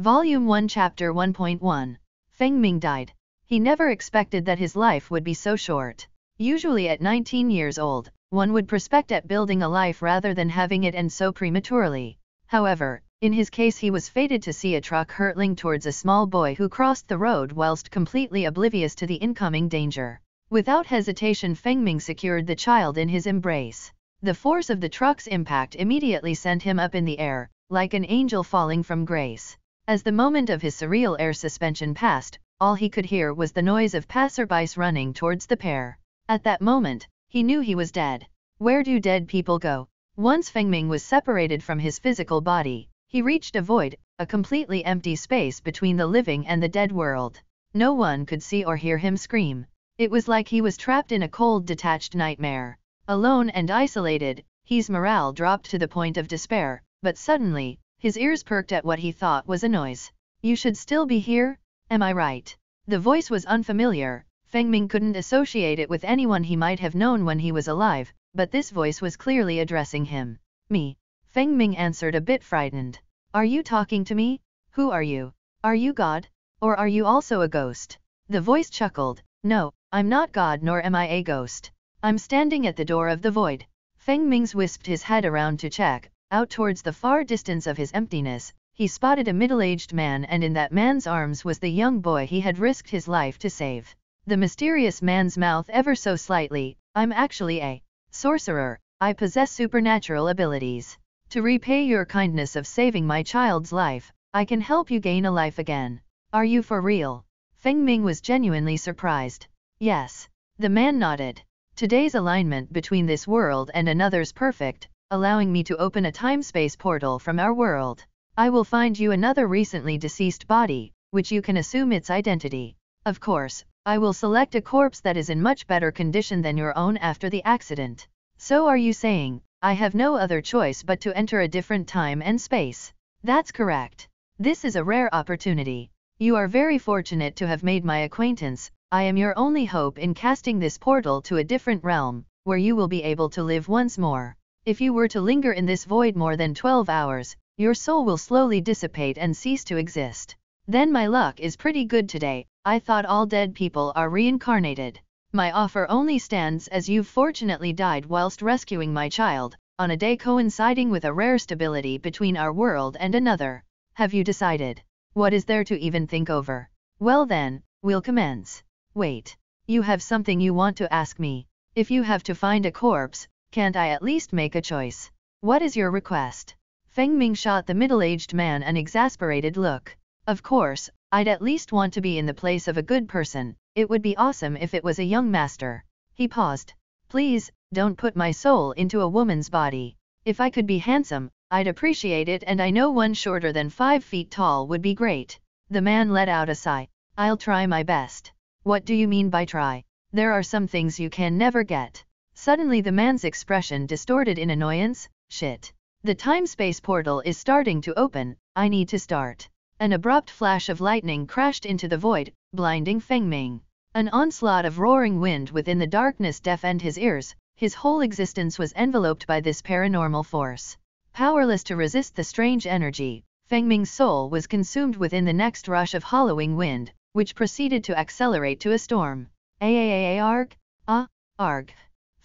Volume 1 Chapter 1.1 Feng Ming died. He never expected that his life would be so short. Usually at 19 years old, one would prospect at building a life rather than having it and so prematurely. However, in his case he was fated to see a truck hurtling towards a small boy who crossed the road whilst completely oblivious to the incoming danger. Without hesitation Feng Ming secured the child in his embrace. The force of the truck's impact immediately sent him up in the air, like an angel falling from grace. As the moment of his surreal air suspension passed, all he could hear was the noise of passerbys running towards the pair. At that moment, he knew he was dead. Where do dead people go? Once Feng Ming was separated from his physical body, he reached a void, a completely empty space between the living and the dead world. No one could see or hear him scream. It was like he was trapped in a cold detached nightmare. Alone and isolated, his morale dropped to the point of despair, but suddenly, his ears perked at what he thought was a noise. You should still be here, am I right? The voice was unfamiliar, Feng Ming couldn't associate it with anyone he might have known when he was alive, but this voice was clearly addressing him. Me. Feng Ming answered a bit frightened. Are you talking to me? Who are you? Are you God? Or are you also a ghost? The voice chuckled. No, I'm not God nor am I a ghost. I'm standing at the door of the void. Feng Mings whisked his head around to check, out towards the far distance of his emptiness, he spotted a middle-aged man and in that man's arms was the young boy he had risked his life to save. The mysterious man's mouth ever so slightly, I'm actually a sorcerer, I possess supernatural abilities. To repay your kindness of saving my child's life, I can help you gain a life again. Are you for real? Feng Ming was genuinely surprised. Yes. The man nodded. Today's alignment between this world and another's perfect, allowing me to open a time-space portal from our world. I will find you another recently deceased body, which you can assume its identity. Of course, I will select a corpse that is in much better condition than your own after the accident. So are you saying, I have no other choice but to enter a different time and space? That's correct. This is a rare opportunity. You are very fortunate to have made my acquaintance, I am your only hope in casting this portal to a different realm, where you will be able to live once more. If you were to linger in this void more than 12 hours, your soul will slowly dissipate and cease to exist. Then my luck is pretty good today, I thought all dead people are reincarnated. My offer only stands as you've fortunately died whilst rescuing my child, on a day coinciding with a rare stability between our world and another. Have you decided? What is there to even think over? Well then, we'll commence. Wait. You have something you want to ask me. If you have to find a corpse, can't I at least make a choice? What is your request? Feng Ming shot the middle-aged man an exasperated look. Of course, I'd at least want to be in the place of a good person, it would be awesome if it was a young master. He paused. Please, don't put my soul into a woman's body. If I could be handsome, I'd appreciate it and I know one shorter than five feet tall would be great. The man let out a sigh. I'll try my best. What do you mean by try? There are some things you can never get. Suddenly the man's expression distorted in annoyance, shit. The time-space portal is starting to open, I need to start. An abrupt flash of lightning crashed into the void, blinding Fengming. An onslaught of roaring wind within the darkness deafened his ears, his whole existence was enveloped by this paranormal force. Powerless to resist the strange energy, Fengming's soul was consumed within the next rush of hollowing wind, which proceeded to accelerate to a storm. Aaarg, ah, arg.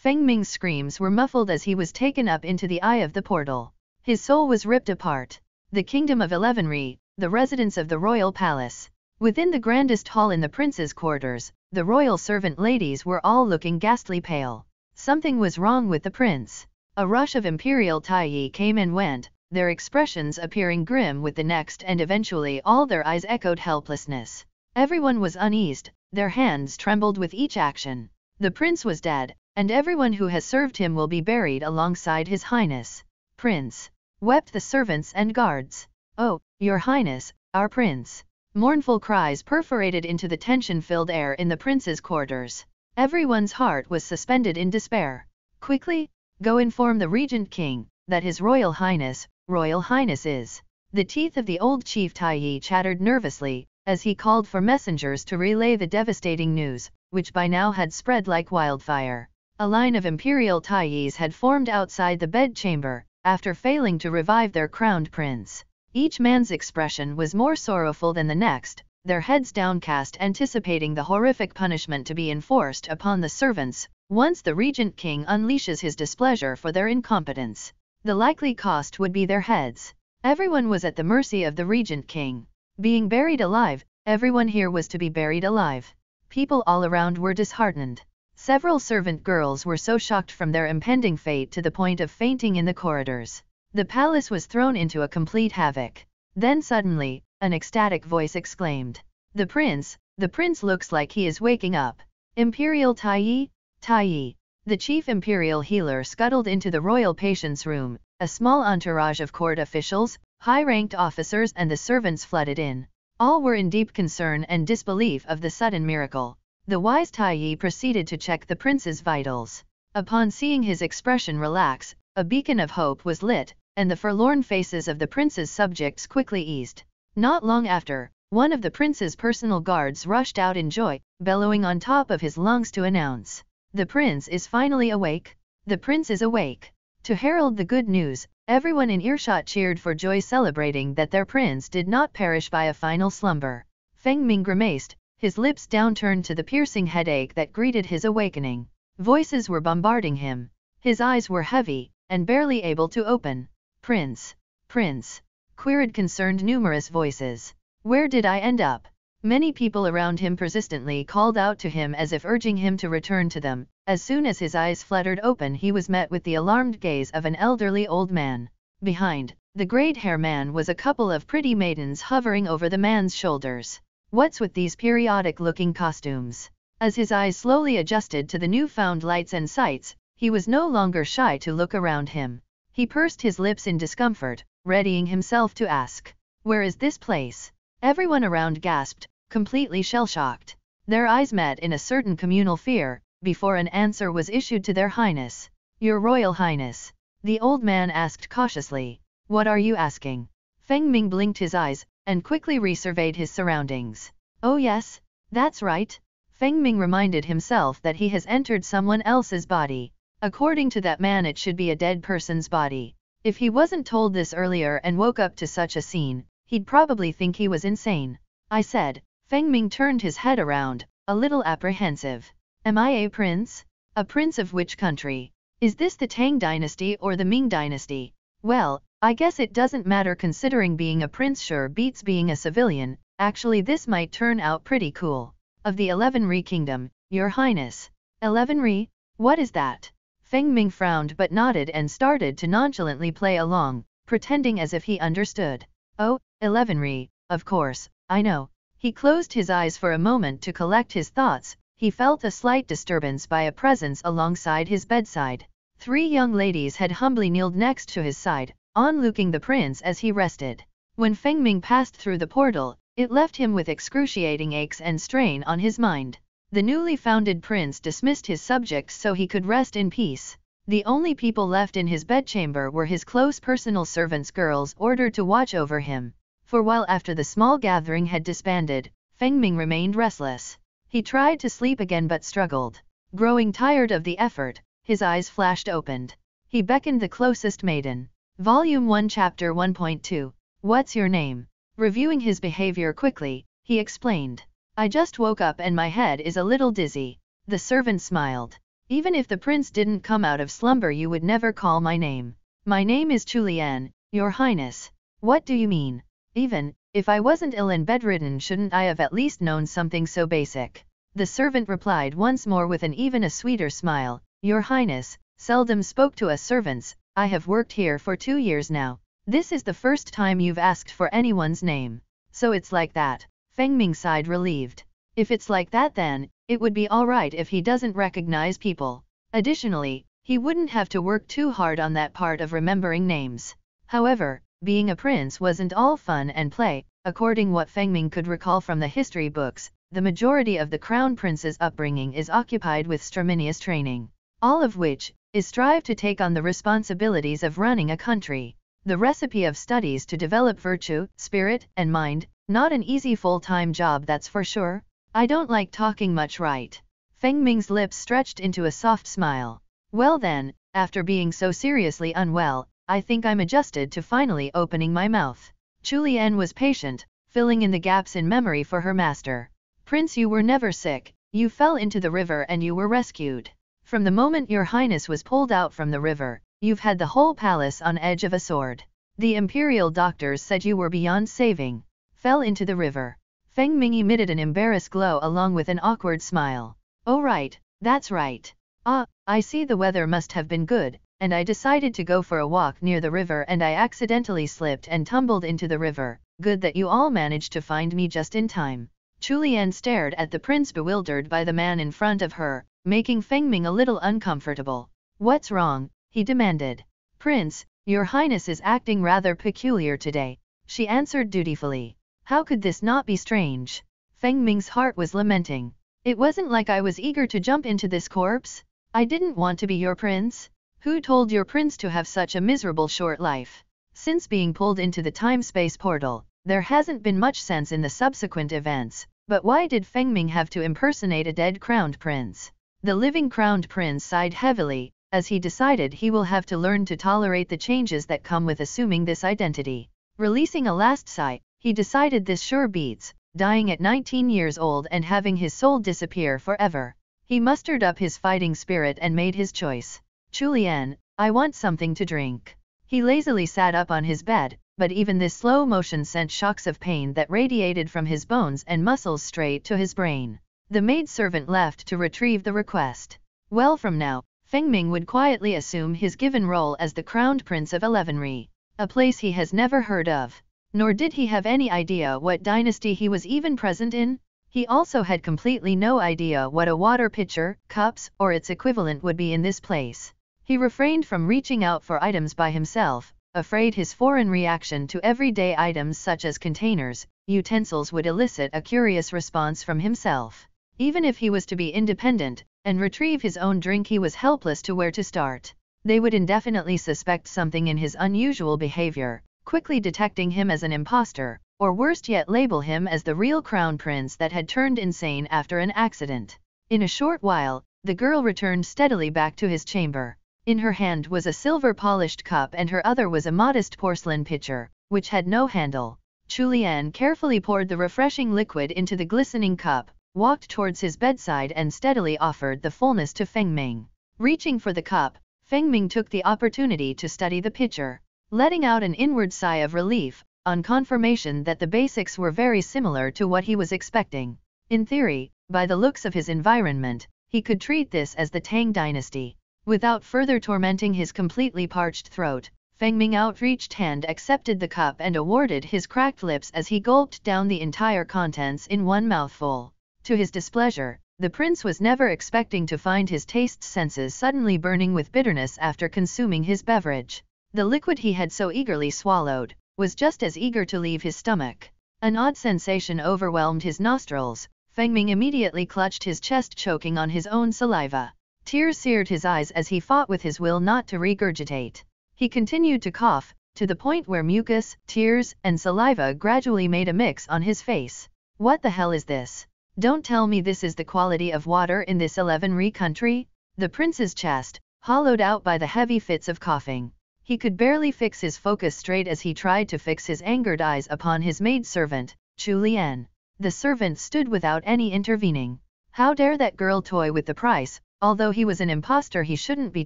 Feng Ming's screams were muffled as he was taken up into the eye of the portal. His soul was ripped apart. The kingdom of Elevenry, the residence of the royal palace. Within the grandest hall in the prince's quarters, the royal servant ladies were all looking ghastly pale. Something was wrong with the prince. A rush of imperial Taiyi came and went, their expressions appearing grim with the next and eventually all their eyes echoed helplessness. Everyone was uneased, their hands trembled with each action. The prince was dead, and everyone who has served him will be buried alongside His Highness, Prince, wept the servants and guards. Oh, Your Highness, our Prince! Mournful cries perforated into the tension-filled air in the prince's quarters. Everyone's heart was suspended in despair. Quickly, go inform the regent king, that his royal highness, royal highness is. The teeth of the old chief Taiyi chattered nervously, as he called for messengers to relay the devastating news, which by now had spread like wildfire a line of imperial taiis had formed outside the bedchamber, after failing to revive their crowned prince. Each man's expression was more sorrowful than the next, their heads downcast anticipating the horrific punishment to be enforced upon the servants, once the regent king unleashes his displeasure for their incompetence. The likely cost would be their heads. Everyone was at the mercy of the regent king. Being buried alive, everyone here was to be buried alive. People all around were disheartened. Several servant girls were so shocked from their impending fate to the point of fainting in the corridors. The palace was thrown into a complete havoc. Then suddenly, an ecstatic voice exclaimed, The prince, the prince looks like he is waking up. Imperial Taiyi, Taiyi. The chief imperial healer scuttled into the royal patient's room, a small entourage of court officials, high-ranked officers and the servants flooded in. All were in deep concern and disbelief of the sudden miracle. The wise Taiyi proceeded to check the prince's vitals. Upon seeing his expression relax, a beacon of hope was lit, and the forlorn faces of the prince's subjects quickly eased. Not long after, one of the prince's personal guards rushed out in joy, bellowing on top of his lungs to announce, The prince is finally awake! The prince is awake! To herald the good news, everyone in earshot cheered for joy celebrating that their prince did not perish by a final slumber. Feng Ming grimaced, his lips downturned to the piercing headache that greeted his awakening. Voices were bombarding him, his eyes were heavy, and barely able to open. Prince, Prince, queried concerned numerous voices. Where did I end up? Many people around him persistently called out to him as if urging him to return to them. As soon as his eyes fluttered open he was met with the alarmed gaze of an elderly old man. Behind, the great hair man was a couple of pretty maidens hovering over the man's shoulders. What's with these periodic looking costumes? As his eyes slowly adjusted to the newfound lights and sights, he was no longer shy to look around him. He pursed his lips in discomfort, readying himself to ask, Where is this place? Everyone around gasped, completely shell shocked. Their eyes met in a certain communal fear, before an answer was issued to their Highness. Your Royal Highness. The old man asked cautiously, What are you asking? Feng Ming blinked his eyes, and quickly resurveyed his surroundings. Oh yes, that's right, Feng Ming reminded himself that he has entered someone else's body. According to that man it should be a dead person's body. If he wasn't told this earlier and woke up to such a scene, he'd probably think he was insane. I said, Feng Ming turned his head around, a little apprehensive. Am I a prince? A prince of which country? Is this the Tang dynasty or the Ming dynasty? Well, I guess it doesn't matter considering being a prince sure beats being a civilian, actually this might turn out pretty cool. Of the Elevenry Kingdom, Your Highness. Elevenry? What is that? Feng Ming frowned but nodded and started to nonchalantly play along, pretending as if he understood. Oh, Elevenry, of course, I know. He closed his eyes for a moment to collect his thoughts, he felt a slight disturbance by a presence alongside his bedside. Three young ladies had humbly kneeled next to his side, onlooking the prince as he rested. When Fengming passed through the portal, it left him with excruciating aches and strain on his mind. The newly founded prince dismissed his subjects so he could rest in peace. The only people left in his bedchamber were his close personal servants girls ordered to watch over him. For while after the small gathering had disbanded, Fengming remained restless. He tried to sleep again but struggled. Growing tired of the effort, his eyes flashed opened. He beckoned the closest maiden. Volume 1 Chapter 1.2 What's Your Name? Reviewing his behavior quickly, he explained. I just woke up and my head is a little dizzy. The servant smiled. Even if the prince didn't come out of slumber you would never call my name. My name is Tulien, your highness. What do you mean? Even, if I wasn't ill and bedridden shouldn't I have at least known something so basic? The servant replied once more with an even a sweeter smile, Your Highness, seldom spoke to us servants, I have worked here for two years now. This is the first time you've asked for anyone's name. So it's like that. Feng Ming sighed relieved. If it's like that then, it would be alright if he doesn't recognize people. Additionally, he wouldn't have to work too hard on that part of remembering names. However, being a prince wasn't all fun and play, according what Fengming could recall from the history books, the majority of the crown prince's upbringing is occupied with straminious training. All of which, is strive to take on the responsibilities of running a country. The recipe of studies to develop virtue, spirit, and mind, not an easy full-time job that's for sure. I don't like talking much right. Feng Ming's lips stretched into a soft smile. Well then, after being so seriously unwell, I think I'm adjusted to finally opening my mouth. Julian was patient, filling in the gaps in memory for her master. Prince you were never sick, you fell into the river and you were rescued. From the moment your highness was pulled out from the river, you've had the whole palace on edge of a sword. The imperial doctors said you were beyond saving, fell into the river. Feng Ming emitted an embarrassed glow along with an awkward smile. Oh right, that's right. Ah, I see the weather must have been good, and I decided to go for a walk near the river and I accidentally slipped and tumbled into the river. Good that you all managed to find me just in time. Tulian stared at the prince bewildered by the man in front of her, making Fengming a little uncomfortable. What's wrong? he demanded. Prince, your highness is acting rather peculiar today, she answered dutifully. How could this not be strange? Feng Ming's heart was lamenting. It wasn't like I was eager to jump into this corpse. I didn't want to be your prince. Who told your prince to have such a miserable short life? Since being pulled into the time-space portal, there hasn't been much sense in the subsequent events, but why did Fengming have to impersonate a dead crowned prince? The living crowned prince sighed heavily, as he decided he will have to learn to tolerate the changes that come with assuming this identity. Releasing a last sigh, he decided this sure beats, dying at 19 years old and having his soul disappear forever. He mustered up his fighting spirit and made his choice. Chulian, I want something to drink. He lazily sat up on his bed, but even this slow motion sent shocks of pain that radiated from his bones and muscles straight to his brain. The maidservant left to retrieve the request. Well from now, Feng Ming would quietly assume his given role as the crowned prince of Elevenry, a place he has never heard of, nor did he have any idea what dynasty he was even present in. He also had completely no idea what a water pitcher, cups, or its equivalent would be in this place. He refrained from reaching out for items by himself, afraid his foreign reaction to everyday items such as containers, utensils would elicit a curious response from himself. Even if he was to be independent, and retrieve his own drink he was helpless to where to start. They would indefinitely suspect something in his unusual behavior, quickly detecting him as an impostor, or worst yet label him as the real crown prince that had turned insane after an accident. In a short while, the girl returned steadily back to his chamber. In her hand was a silver polished cup and her other was a modest porcelain pitcher, which had no handle. Chulian carefully poured the refreshing liquid into the glistening cup, walked towards his bedside and steadily offered the fullness to Fengming. Reaching for the cup, Fengming took the opportunity to study the pitcher, letting out an inward sigh of relief, on confirmation that the basics were very similar to what he was expecting. In theory, by the looks of his environment, he could treat this as the Tang dynasty, Without further tormenting his completely parched throat, Feng Ming outreached hand accepted the cup and awarded his cracked lips as he gulped down the entire contents in one mouthful. To his displeasure, the prince was never expecting to find his taste senses suddenly burning with bitterness after consuming his beverage. The liquid he had so eagerly swallowed was just as eager to leave his stomach. An odd sensation overwhelmed his nostrils. Feng Ming immediately clutched his chest choking on his own saliva. Tears seared his eyes as he fought with his will not to regurgitate. He continued to cough, to the point where mucus, tears, and saliva gradually made a mix on his face. What the hell is this? Don't tell me this is the quality of water in this 11 country? The prince's chest, hollowed out by the heavy fits of coughing. He could barely fix his focus straight as he tried to fix his angered eyes upon his maidservant, Chu Lien. The servant stood without any intervening. How dare that girl toy with the price, Although he was an impostor he shouldn't be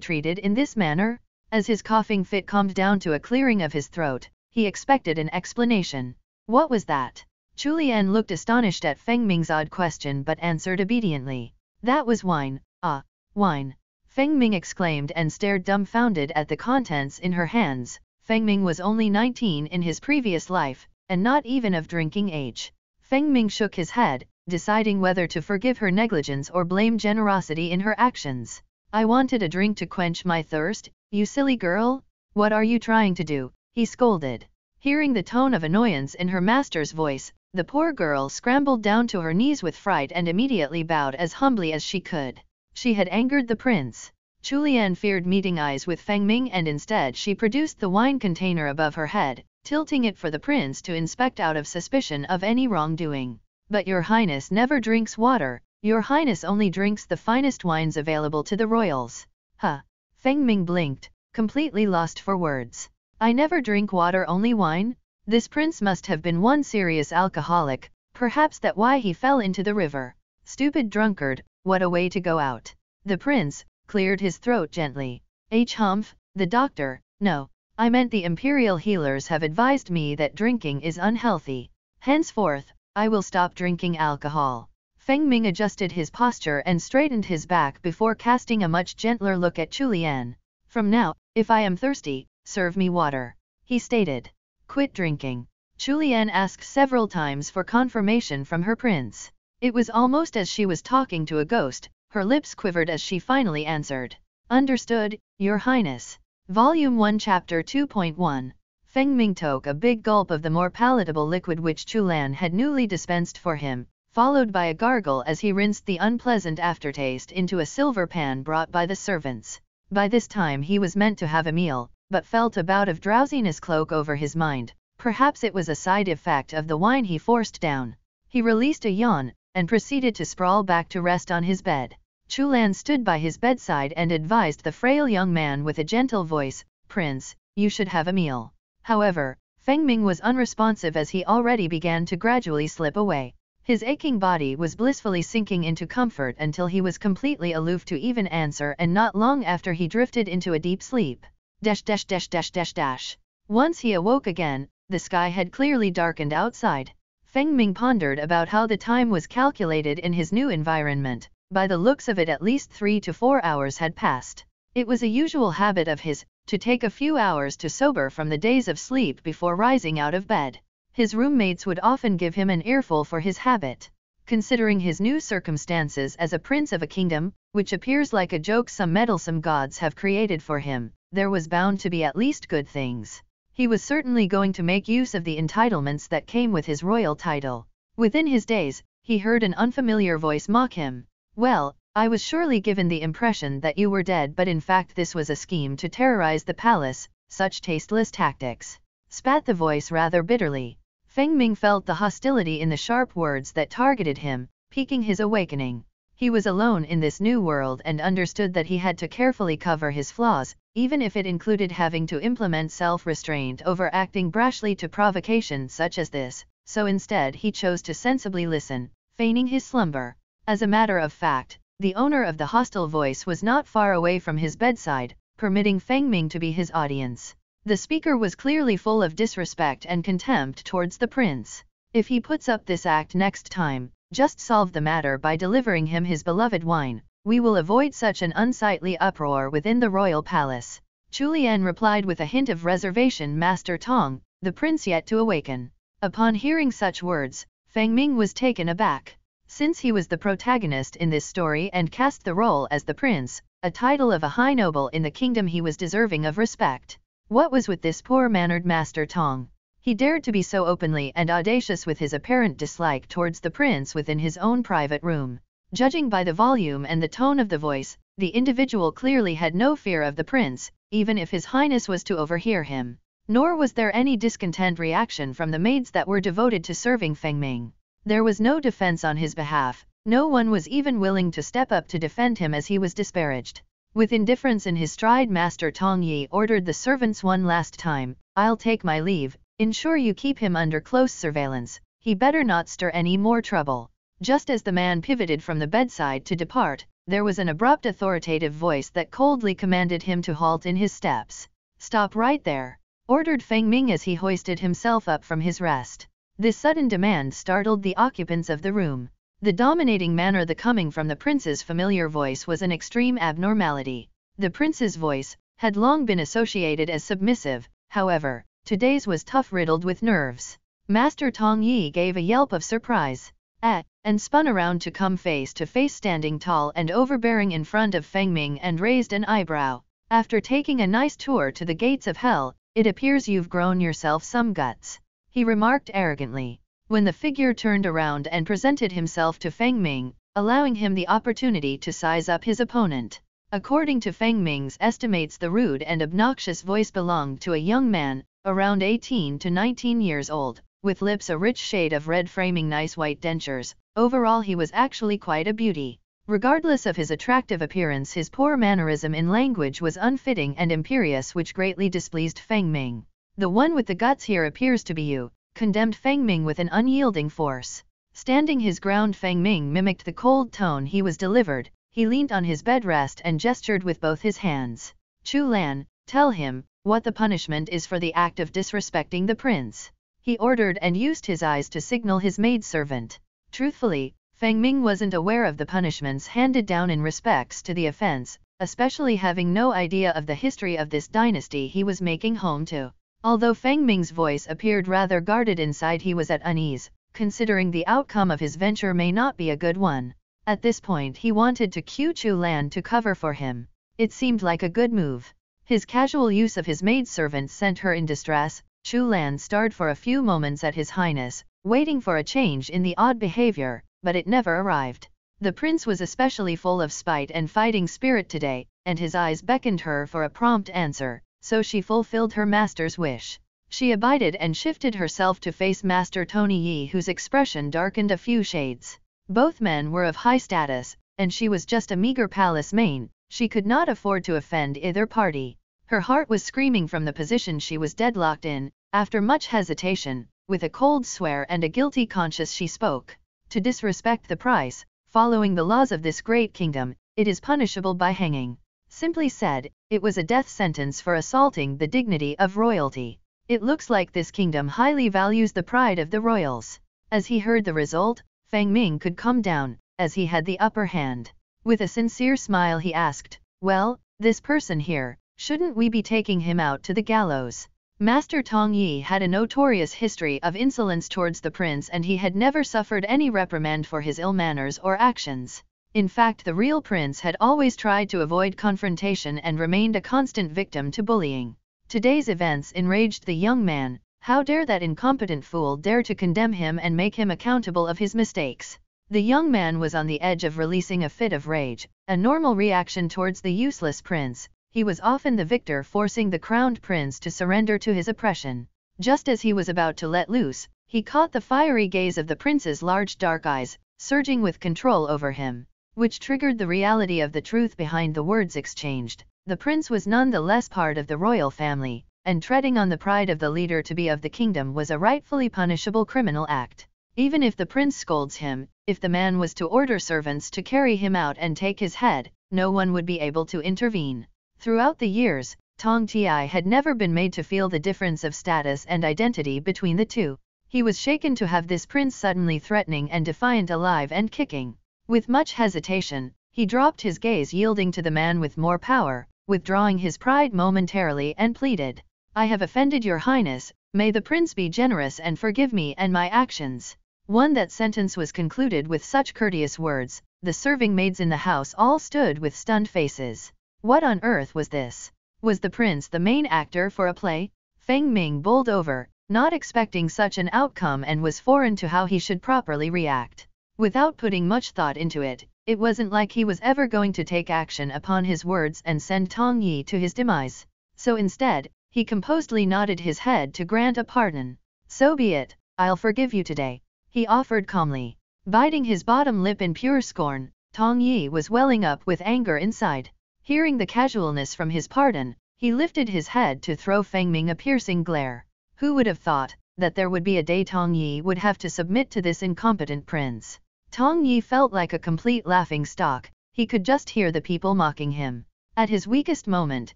treated in this manner, as his coughing fit calmed down to a clearing of his throat, he expected an explanation. What was that? Chulian looked astonished at Feng Ming's odd question but answered obediently. That was wine, ah, wine. Feng Ming exclaimed and stared dumbfounded at the contents in her hands. Feng Ming was only 19 in his previous life, and not even of drinking age. Feng Ming shook his head, deciding whether to forgive her negligence or blame generosity in her actions. I wanted a drink to quench my thirst, you silly girl, what are you trying to do? he scolded. Hearing the tone of annoyance in her master's voice, the poor girl scrambled down to her knees with fright and immediately bowed as humbly as she could. She had angered the prince. Chulian feared meeting eyes with Feng Ming and instead she produced the wine container above her head, tilting it for the prince to inspect out of suspicion of any wrongdoing. But your highness never drinks water, your highness only drinks the finest wines available to the royals. Huh. Feng Ming blinked, completely lost for words. I never drink water only wine? This prince must have been one serious alcoholic, perhaps that why he fell into the river. Stupid drunkard, what a way to go out. The prince, cleared his throat gently. H. Humph, the doctor, no, I meant the imperial healers have advised me that drinking is unhealthy. Henceforth, I will stop drinking alcohol. Feng Ming adjusted his posture and straightened his back before casting a much gentler look at Chulian. From now, if I am thirsty, serve me water, he stated. Quit drinking. Chulian asked several times for confirmation from her prince. It was almost as she was talking to a ghost, her lips quivered as she finally answered. Understood, Your Highness. Volume 1 Chapter 2.1 Feng Ming took a big gulp of the more palatable liquid which Chulan Lan had newly dispensed for him, followed by a gargle as he rinsed the unpleasant aftertaste into a silver pan brought by the servants. By this time he was meant to have a meal, but felt a bout of drowsiness cloak over his mind, perhaps it was a side effect of the wine he forced down. He released a yawn, and proceeded to sprawl back to rest on his bed. Chulan Lan stood by his bedside and advised the frail young man with a gentle voice, Prince, you should have a meal. However, Feng Ming was unresponsive as he already began to gradually slip away. His aching body was blissfully sinking into comfort until he was completely aloof to even answer and not long after he drifted into a deep sleep. Dash dash dash dash dash dash. Once he awoke again, the sky had clearly darkened outside. Feng Ming pondered about how the time was calculated in his new environment. By the looks of it at least three to four hours had passed. It was a usual habit of his, to take a few hours to sober from the days of sleep before rising out of bed. His roommates would often give him an earful for his habit. Considering his new circumstances as a prince of a kingdom, which appears like a joke some meddlesome gods have created for him, there was bound to be at least good things. He was certainly going to make use of the entitlements that came with his royal title. Within his days, he heard an unfamiliar voice mock him. Well, I was surely given the impression that you were dead, but in fact, this was a scheme to terrorize the palace, such tasteless tactics. Spat the voice rather bitterly. Feng Ming felt the hostility in the sharp words that targeted him, piquing his awakening. He was alone in this new world and understood that he had to carefully cover his flaws, even if it included having to implement self restraint over acting brashly to provocation such as this, so instead he chose to sensibly listen, feigning his slumber. As a matter of fact, the owner of the hostile voice was not far away from his bedside, permitting Feng Ming to be his audience. The speaker was clearly full of disrespect and contempt towards the prince. If he puts up this act next time, just solve the matter by delivering him his beloved wine, we will avoid such an unsightly uproar within the royal palace. Chulian replied with a hint of reservation Master Tong, the prince yet to awaken. Upon hearing such words, Feng Ming was taken aback since he was the protagonist in this story and cast the role as the prince, a title of a high noble in the kingdom he was deserving of respect. What was with this poor-mannered Master Tong? He dared to be so openly and audacious with his apparent dislike towards the prince within his own private room. Judging by the volume and the tone of the voice, the individual clearly had no fear of the prince, even if his highness was to overhear him. Nor was there any discontent reaction from the maids that were devoted to serving Feng Ming. There was no defense on his behalf, no one was even willing to step up to defend him as he was disparaged. With indifference in his stride Master Tong Yi ordered the servants one last time, I'll take my leave, ensure you keep him under close surveillance, he better not stir any more trouble. Just as the man pivoted from the bedside to depart, there was an abrupt authoritative voice that coldly commanded him to halt in his steps. Stop right there, ordered Feng Ming as he hoisted himself up from his rest. This sudden demand startled the occupants of the room. The dominating manner the coming from the prince's familiar voice was an extreme abnormality. The prince's voice had long been associated as submissive, however, today's was tough riddled with nerves. Master Tong Yi gave a yelp of surprise, eh, and spun around to come face to face standing tall and overbearing in front of Feng Ming and raised an eyebrow. After taking a nice tour to the gates of hell, it appears you've grown yourself some guts he remarked arrogantly, when the figure turned around and presented himself to Feng Ming, allowing him the opportunity to size up his opponent. According to Feng Ming's estimates the rude and obnoxious voice belonged to a young man, around 18 to 19 years old, with lips a rich shade of red framing nice white dentures, overall he was actually quite a beauty. Regardless of his attractive appearance his poor mannerism in language was unfitting and imperious which greatly displeased Feng Ming. The one with the guts here appears to be you, condemned Feng Ming with an unyielding force. Standing his ground Feng Ming mimicked the cold tone he was delivered, he leaned on his bed rest and gestured with both his hands. Chu Lan, tell him, what the punishment is for the act of disrespecting the prince. He ordered and used his eyes to signal his maidservant. Truthfully, Feng Ming wasn't aware of the punishments handed down in respects to the offense, especially having no idea of the history of this dynasty he was making home to. Although Feng Ming's voice appeared rather guarded inside he was at unease, considering the outcome of his venture may not be a good one. At this point he wanted to cue Chu Lan to cover for him. It seemed like a good move. His casual use of his maidservant sent her in distress, Chu Lan stared for a few moments at His Highness, waiting for a change in the odd behavior, but it never arrived. The prince was especially full of spite and fighting spirit today, and his eyes beckoned her for a prompt answer, so she fulfilled her master's wish. She abided and shifted herself to face Master Tony Yi whose expression darkened a few shades. Both men were of high status, and she was just a meager palace maid. she could not afford to offend either party. Her heart was screaming from the position she was deadlocked in, after much hesitation, with a cold swear and a guilty conscience she spoke. To disrespect the price, following the laws of this great kingdom, it is punishable by hanging. Simply said, it was a death sentence for assaulting the dignity of royalty. It looks like this kingdom highly values the pride of the royals. As he heard the result, Fang Ming could come down, as he had the upper hand. With a sincere smile he asked, Well, this person here, shouldn't we be taking him out to the gallows? Master Tong Yi had a notorious history of insolence towards the prince and he had never suffered any reprimand for his ill manners or actions. In fact the real prince had always tried to avoid confrontation and remained a constant victim to bullying. Today's events enraged the young man, how dare that incompetent fool dare to condemn him and make him accountable of his mistakes. The young man was on the edge of releasing a fit of rage, a normal reaction towards the useless prince, he was often the victor forcing the crowned prince to surrender to his oppression. Just as he was about to let loose, he caught the fiery gaze of the prince's large dark eyes, surging with control over him which triggered the reality of the truth behind the words exchanged. The prince was none the less part of the royal family, and treading on the pride of the leader to be of the kingdom was a rightfully punishable criminal act. Even if the prince scolds him, if the man was to order servants to carry him out and take his head, no one would be able to intervene. Throughout the years, Tong Ti had never been made to feel the difference of status and identity between the two. He was shaken to have this prince suddenly threatening and defiant alive and kicking. With much hesitation, he dropped his gaze, yielding to the man with more power, withdrawing his pride momentarily, and pleaded, I have offended your highness, may the prince be generous and forgive me and my actions. One that sentence was concluded with such courteous words, the serving maids in the house all stood with stunned faces. What on earth was this? Was the prince the main actor for a play? Feng Ming bowled over, not expecting such an outcome and was foreign to how he should properly react. Without putting much thought into it, it wasn't like he was ever going to take action upon his words and send Tong Yi to his demise, so instead, he composedly nodded his head to grant a pardon. So be it, I'll forgive you today, he offered calmly. Biting his bottom lip in pure scorn, Tong Yi was welling up with anger inside. Hearing the casualness from his pardon, he lifted his head to throw Feng Ming a piercing glare. Who would have thought that there would be a day Tong Yi would have to submit to this incompetent prince? Tong Yi felt like a complete laughing stock, he could just hear the people mocking him. At his weakest moment,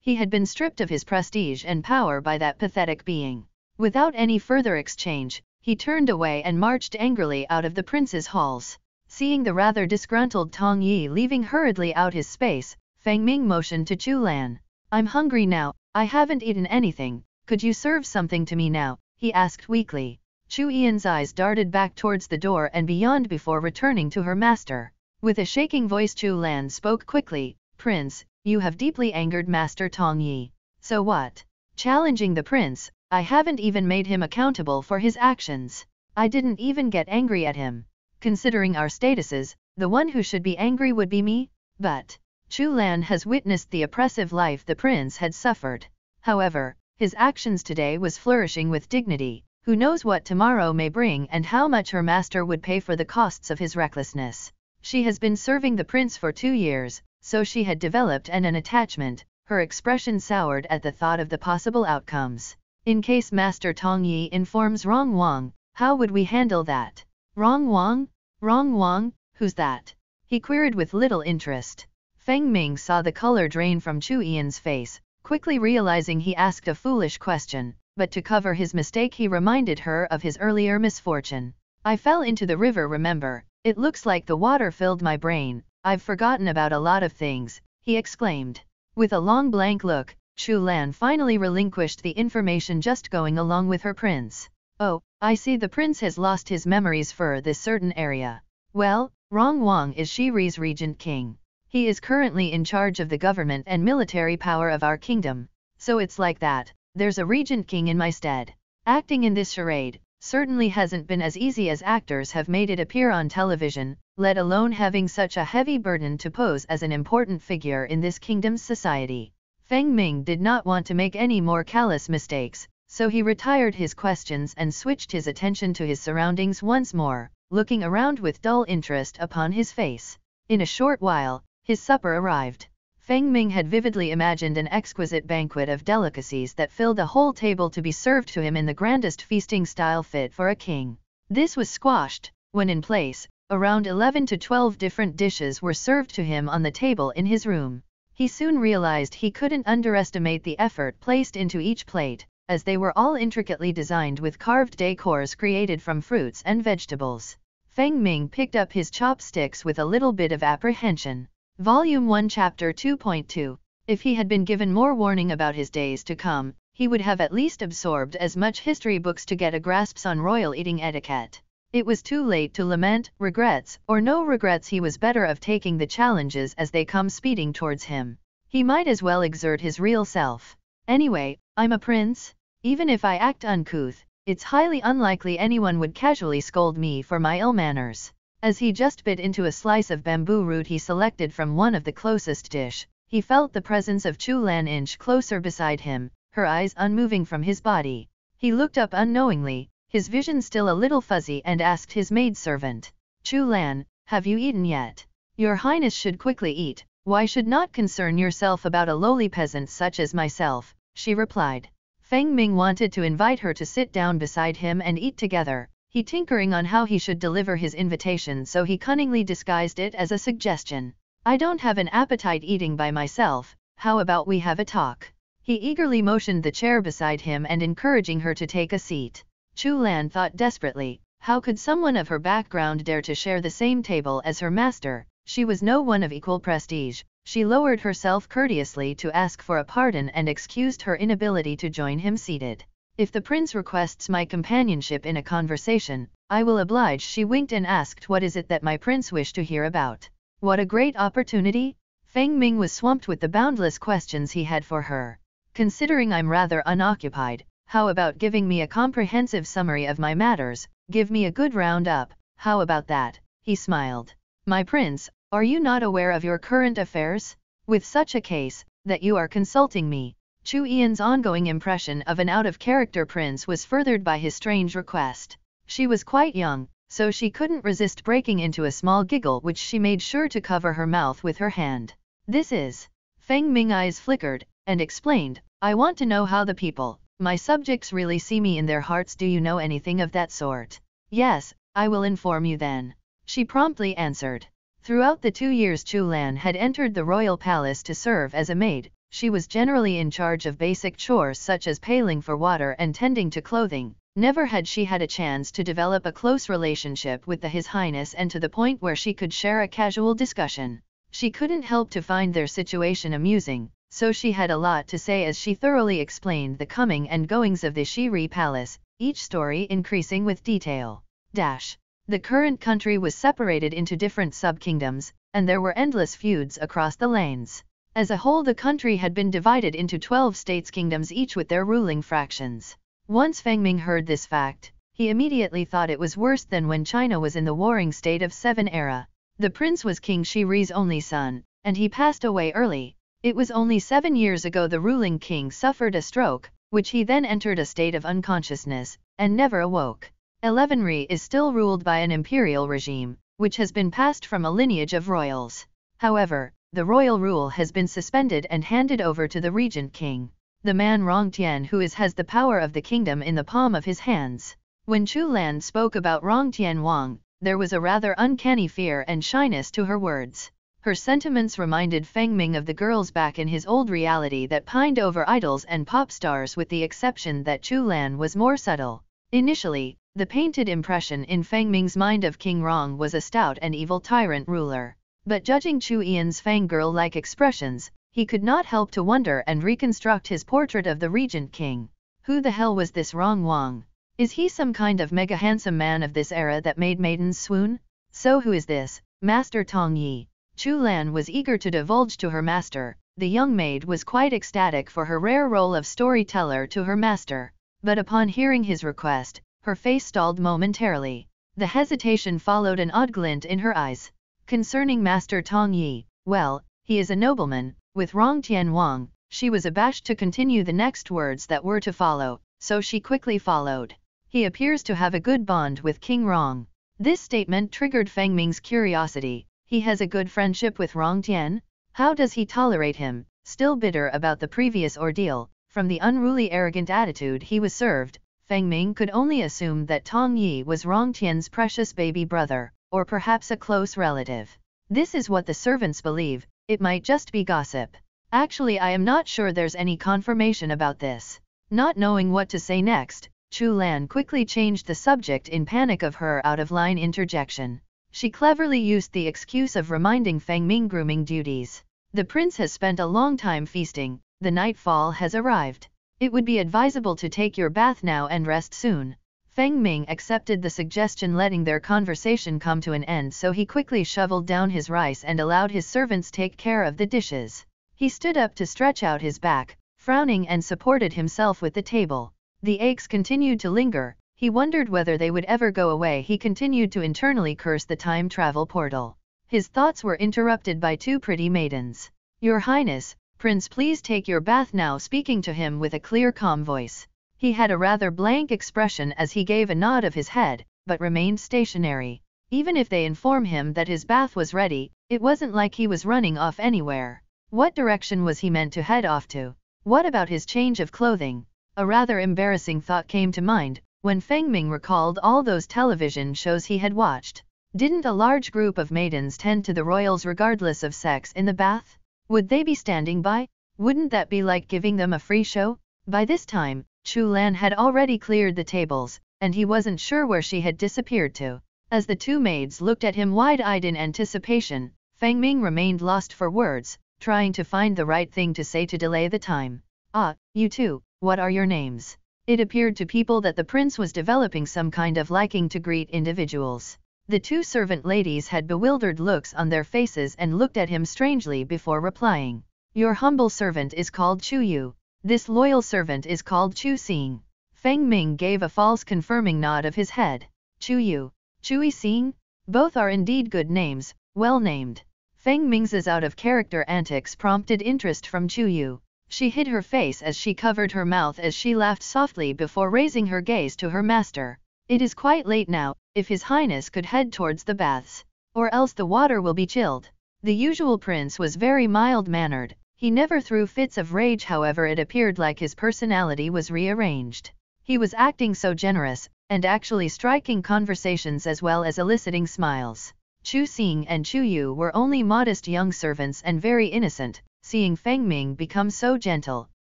he had been stripped of his prestige and power by that pathetic being. Without any further exchange, he turned away and marched angrily out of the prince's halls. Seeing the rather disgruntled Tong Yi leaving hurriedly out his space, Feng Ming motioned to Chu Lan. I'm hungry now, I haven't eaten anything, could you serve something to me now? he asked weakly. Chu Ian's eyes darted back towards the door and beyond before returning to her master. With a shaking voice Chu Lan spoke quickly, Prince, you have deeply angered Master Tong Yi. So what? Challenging the prince, I haven't even made him accountable for his actions. I didn't even get angry at him. Considering our statuses, the one who should be angry would be me, but... Chu Lan has witnessed the oppressive life the prince had suffered. However, his actions today was flourishing with dignity, who knows what tomorrow may bring and how much her master would pay for the costs of his recklessness. She has been serving the prince for two years, so she had developed an, an attachment, her expression soured at the thought of the possible outcomes. In case Master Tong Yi informs Rong Wang, how would we handle that? Rong Wang? Rong Wang, who's that? He queried with little interest. Feng Ming saw the color drain from Chu Ian's face, quickly realizing he asked a foolish question, but to cover his mistake he reminded her of his earlier misfortune. I fell into the river remember, it looks like the water filled my brain, I've forgotten about a lot of things, he exclaimed. With a long blank look, Chu Lan finally relinquished the information just going along with her prince. Oh, I see the prince has lost his memories for this certain area. Well, Rong Wang is Shiri's regent king. He is currently in charge of the government and military power of our kingdom. So it's like that, there's a regent king in my stead. Acting in this charade, certainly hasn't been as easy as actors have made it appear on television, let alone having such a heavy burden to pose as an important figure in this kingdom's society. Feng Ming did not want to make any more callous mistakes, so he retired his questions and switched his attention to his surroundings once more, looking around with dull interest upon his face. In a short while, his supper arrived. Feng Ming had vividly imagined an exquisite banquet of delicacies that filled the whole table to be served to him in the grandest feasting style fit for a king. This was squashed, when in place, around 11 to 12 different dishes were served to him on the table in his room. He soon realized he couldn't underestimate the effort placed into each plate, as they were all intricately designed with carved decors created from fruits and vegetables. Feng Ming picked up his chopsticks with a little bit of apprehension. Volume 1 Chapter 2.2 If he had been given more warning about his days to come, he would have at least absorbed as much history books to get a grasp on royal eating etiquette. It was too late to lament, regrets, or no regrets he was better of taking the challenges as they come speeding towards him. He might as well exert his real self. Anyway, I'm a prince, even if I act uncouth, it's highly unlikely anyone would casually scold me for my ill manners. As he just bit into a slice of bamboo root he selected from one of the closest dish, he felt the presence of Chu Lan inch closer beside him, her eyes unmoving from his body. He looked up unknowingly, his vision still a little fuzzy and asked his maidservant, Chu Lan, have you eaten yet? Your highness should quickly eat, why should not concern yourself about a lowly peasant such as myself, she replied. Feng Ming wanted to invite her to sit down beside him and eat together, he tinkering on how he should deliver his invitation so he cunningly disguised it as a suggestion. I don't have an appetite eating by myself, how about we have a talk? He eagerly motioned the chair beside him and encouraging her to take a seat. Chu Lan thought desperately, how could someone of her background dare to share the same table as her master? She was no one of equal prestige. She lowered herself courteously to ask for a pardon and excused her inability to join him seated. If the prince requests my companionship in a conversation, I will oblige. She winked and asked, What is it that my prince wished to hear about? What a great opportunity! Feng Ming was swamped with the boundless questions he had for her. Considering I'm rather unoccupied, how about giving me a comprehensive summary of my matters, give me a good roundup, how about that? He smiled. My prince, are you not aware of your current affairs? With such a case, that you are consulting me, Chu Ian's ongoing impression of an out-of-character prince was furthered by his strange request. She was quite young, so she couldn't resist breaking into a small giggle which she made sure to cover her mouth with her hand. This is. Feng Ming eyes flickered, and explained, I want to know how the people, my subjects really see me in their hearts do you know anything of that sort? Yes, I will inform you then. She promptly answered. Throughout the two years Chu Lan had entered the royal palace to serve as a maid, she was generally in charge of basic chores such as paling for water and tending to clothing. Never had she had a chance to develop a close relationship with the His Highness and to the point where she could share a casual discussion. She couldn't help to find their situation amusing, so she had a lot to say as she thoroughly explained the coming and goings of the Shiri Palace, each story increasing with detail. Dash. The current country was separated into different sub-kingdoms, and there were endless feuds across the lanes. As a whole the country had been divided into 12 states kingdoms each with their ruling fractions. Once Fengming heard this fact, he immediately thought it was worse than when China was in the warring state of Seven era. The prince was King Shiri's only son, and he passed away early. It was only seven years ago the ruling king suffered a stroke, which he then entered a state of unconsciousness, and never awoke. Eleven Ri is still ruled by an imperial regime, which has been passed from a lineage of royals. However, the royal rule has been suspended and handed over to the regent king, the man Tian, who is has the power of the kingdom in the palm of his hands. When Chu Lan spoke about Tian Wang, there was a rather uncanny fear and shyness to her words. Her sentiments reminded Feng Ming of the girls back in his old reality that pined over idols and pop stars with the exception that Chu Lan was more subtle. Initially, the painted impression in Feng Ming's mind of King Rong was a stout and evil tyrant ruler. But judging Chu Ian's fangirl-like expressions, he could not help to wonder and reconstruct his portrait of the regent king. Who the hell was this Rong Wang? Is he some kind of mega-handsome man of this era that made maidens swoon? So who is this, Master Tong Yi? Chu Lan was eager to divulge to her master, the young maid was quite ecstatic for her rare role of storyteller to her master, but upon hearing his request, her face stalled momentarily. The hesitation followed an odd glint in her eyes. Concerning Master Tong Yi, well, he is a nobleman, with Rong Tian Wang, she was abashed to continue the next words that were to follow, so she quickly followed. He appears to have a good bond with King Rong. This statement triggered Feng Ming's curiosity, he has a good friendship with Rong Tian? How does he tolerate him, still bitter about the previous ordeal, from the unruly arrogant attitude he was served, Feng Ming could only assume that Tong Yi was Rong Tian's precious baby brother or perhaps a close relative. This is what the servants believe, it might just be gossip. Actually, I am not sure there's any confirmation about this. Not knowing what to say next, Chu Lan quickly changed the subject in panic of her out of line interjection. She cleverly used the excuse of reminding Feng Ming grooming duties. The prince has spent a long time feasting, the nightfall has arrived. It would be advisable to take your bath now and rest soon. Feng Ming accepted the suggestion letting their conversation come to an end so he quickly shoveled down his rice and allowed his servants take care of the dishes. He stood up to stretch out his back, frowning and supported himself with the table. The aches continued to linger, he wondered whether they would ever go away he continued to internally curse the time travel portal. His thoughts were interrupted by two pretty maidens. Your Highness, Prince please take your bath now speaking to him with a clear calm voice. He had a rather blank expression as he gave a nod of his head, but remained stationary. Even if they inform him that his bath was ready, it wasn't like he was running off anywhere. What direction was he meant to head off to? What about his change of clothing? A rather embarrassing thought came to mind, when Feng Ming recalled all those television shows he had watched. Didn't a large group of maidens tend to the royals regardless of sex in the bath? Would they be standing by? Wouldn't that be like giving them a free show? By this time, Chu Lan had already cleared the tables, and he wasn't sure where she had disappeared to. As the two maids looked at him wide-eyed in anticipation, Fang Ming remained lost for words, trying to find the right thing to say to delay the time. Ah, you two, what are your names? It appeared to people that the prince was developing some kind of liking to greet individuals. The two servant ladies had bewildered looks on their faces and looked at him strangely before replying. Your humble servant is called Chu Yu, this loyal servant is called Chu Xing. Feng Ming gave a false confirming nod of his head. Chu Yu, Chu Xing, both are indeed good names, well named. Feng Ming's out of character antics prompted interest from Chu Yu. She hid her face as she covered her mouth as she laughed softly before raising her gaze to her master. It is quite late now, if His Highness could head towards the baths, or else the water will be chilled. The usual prince was very mild-mannered, he never threw fits of rage however it appeared like his personality was rearranged. He was acting so generous, and actually striking conversations as well as eliciting smiles. Chu Xing and Chu Yu were only modest young servants and very innocent, seeing Feng Ming become so gentle,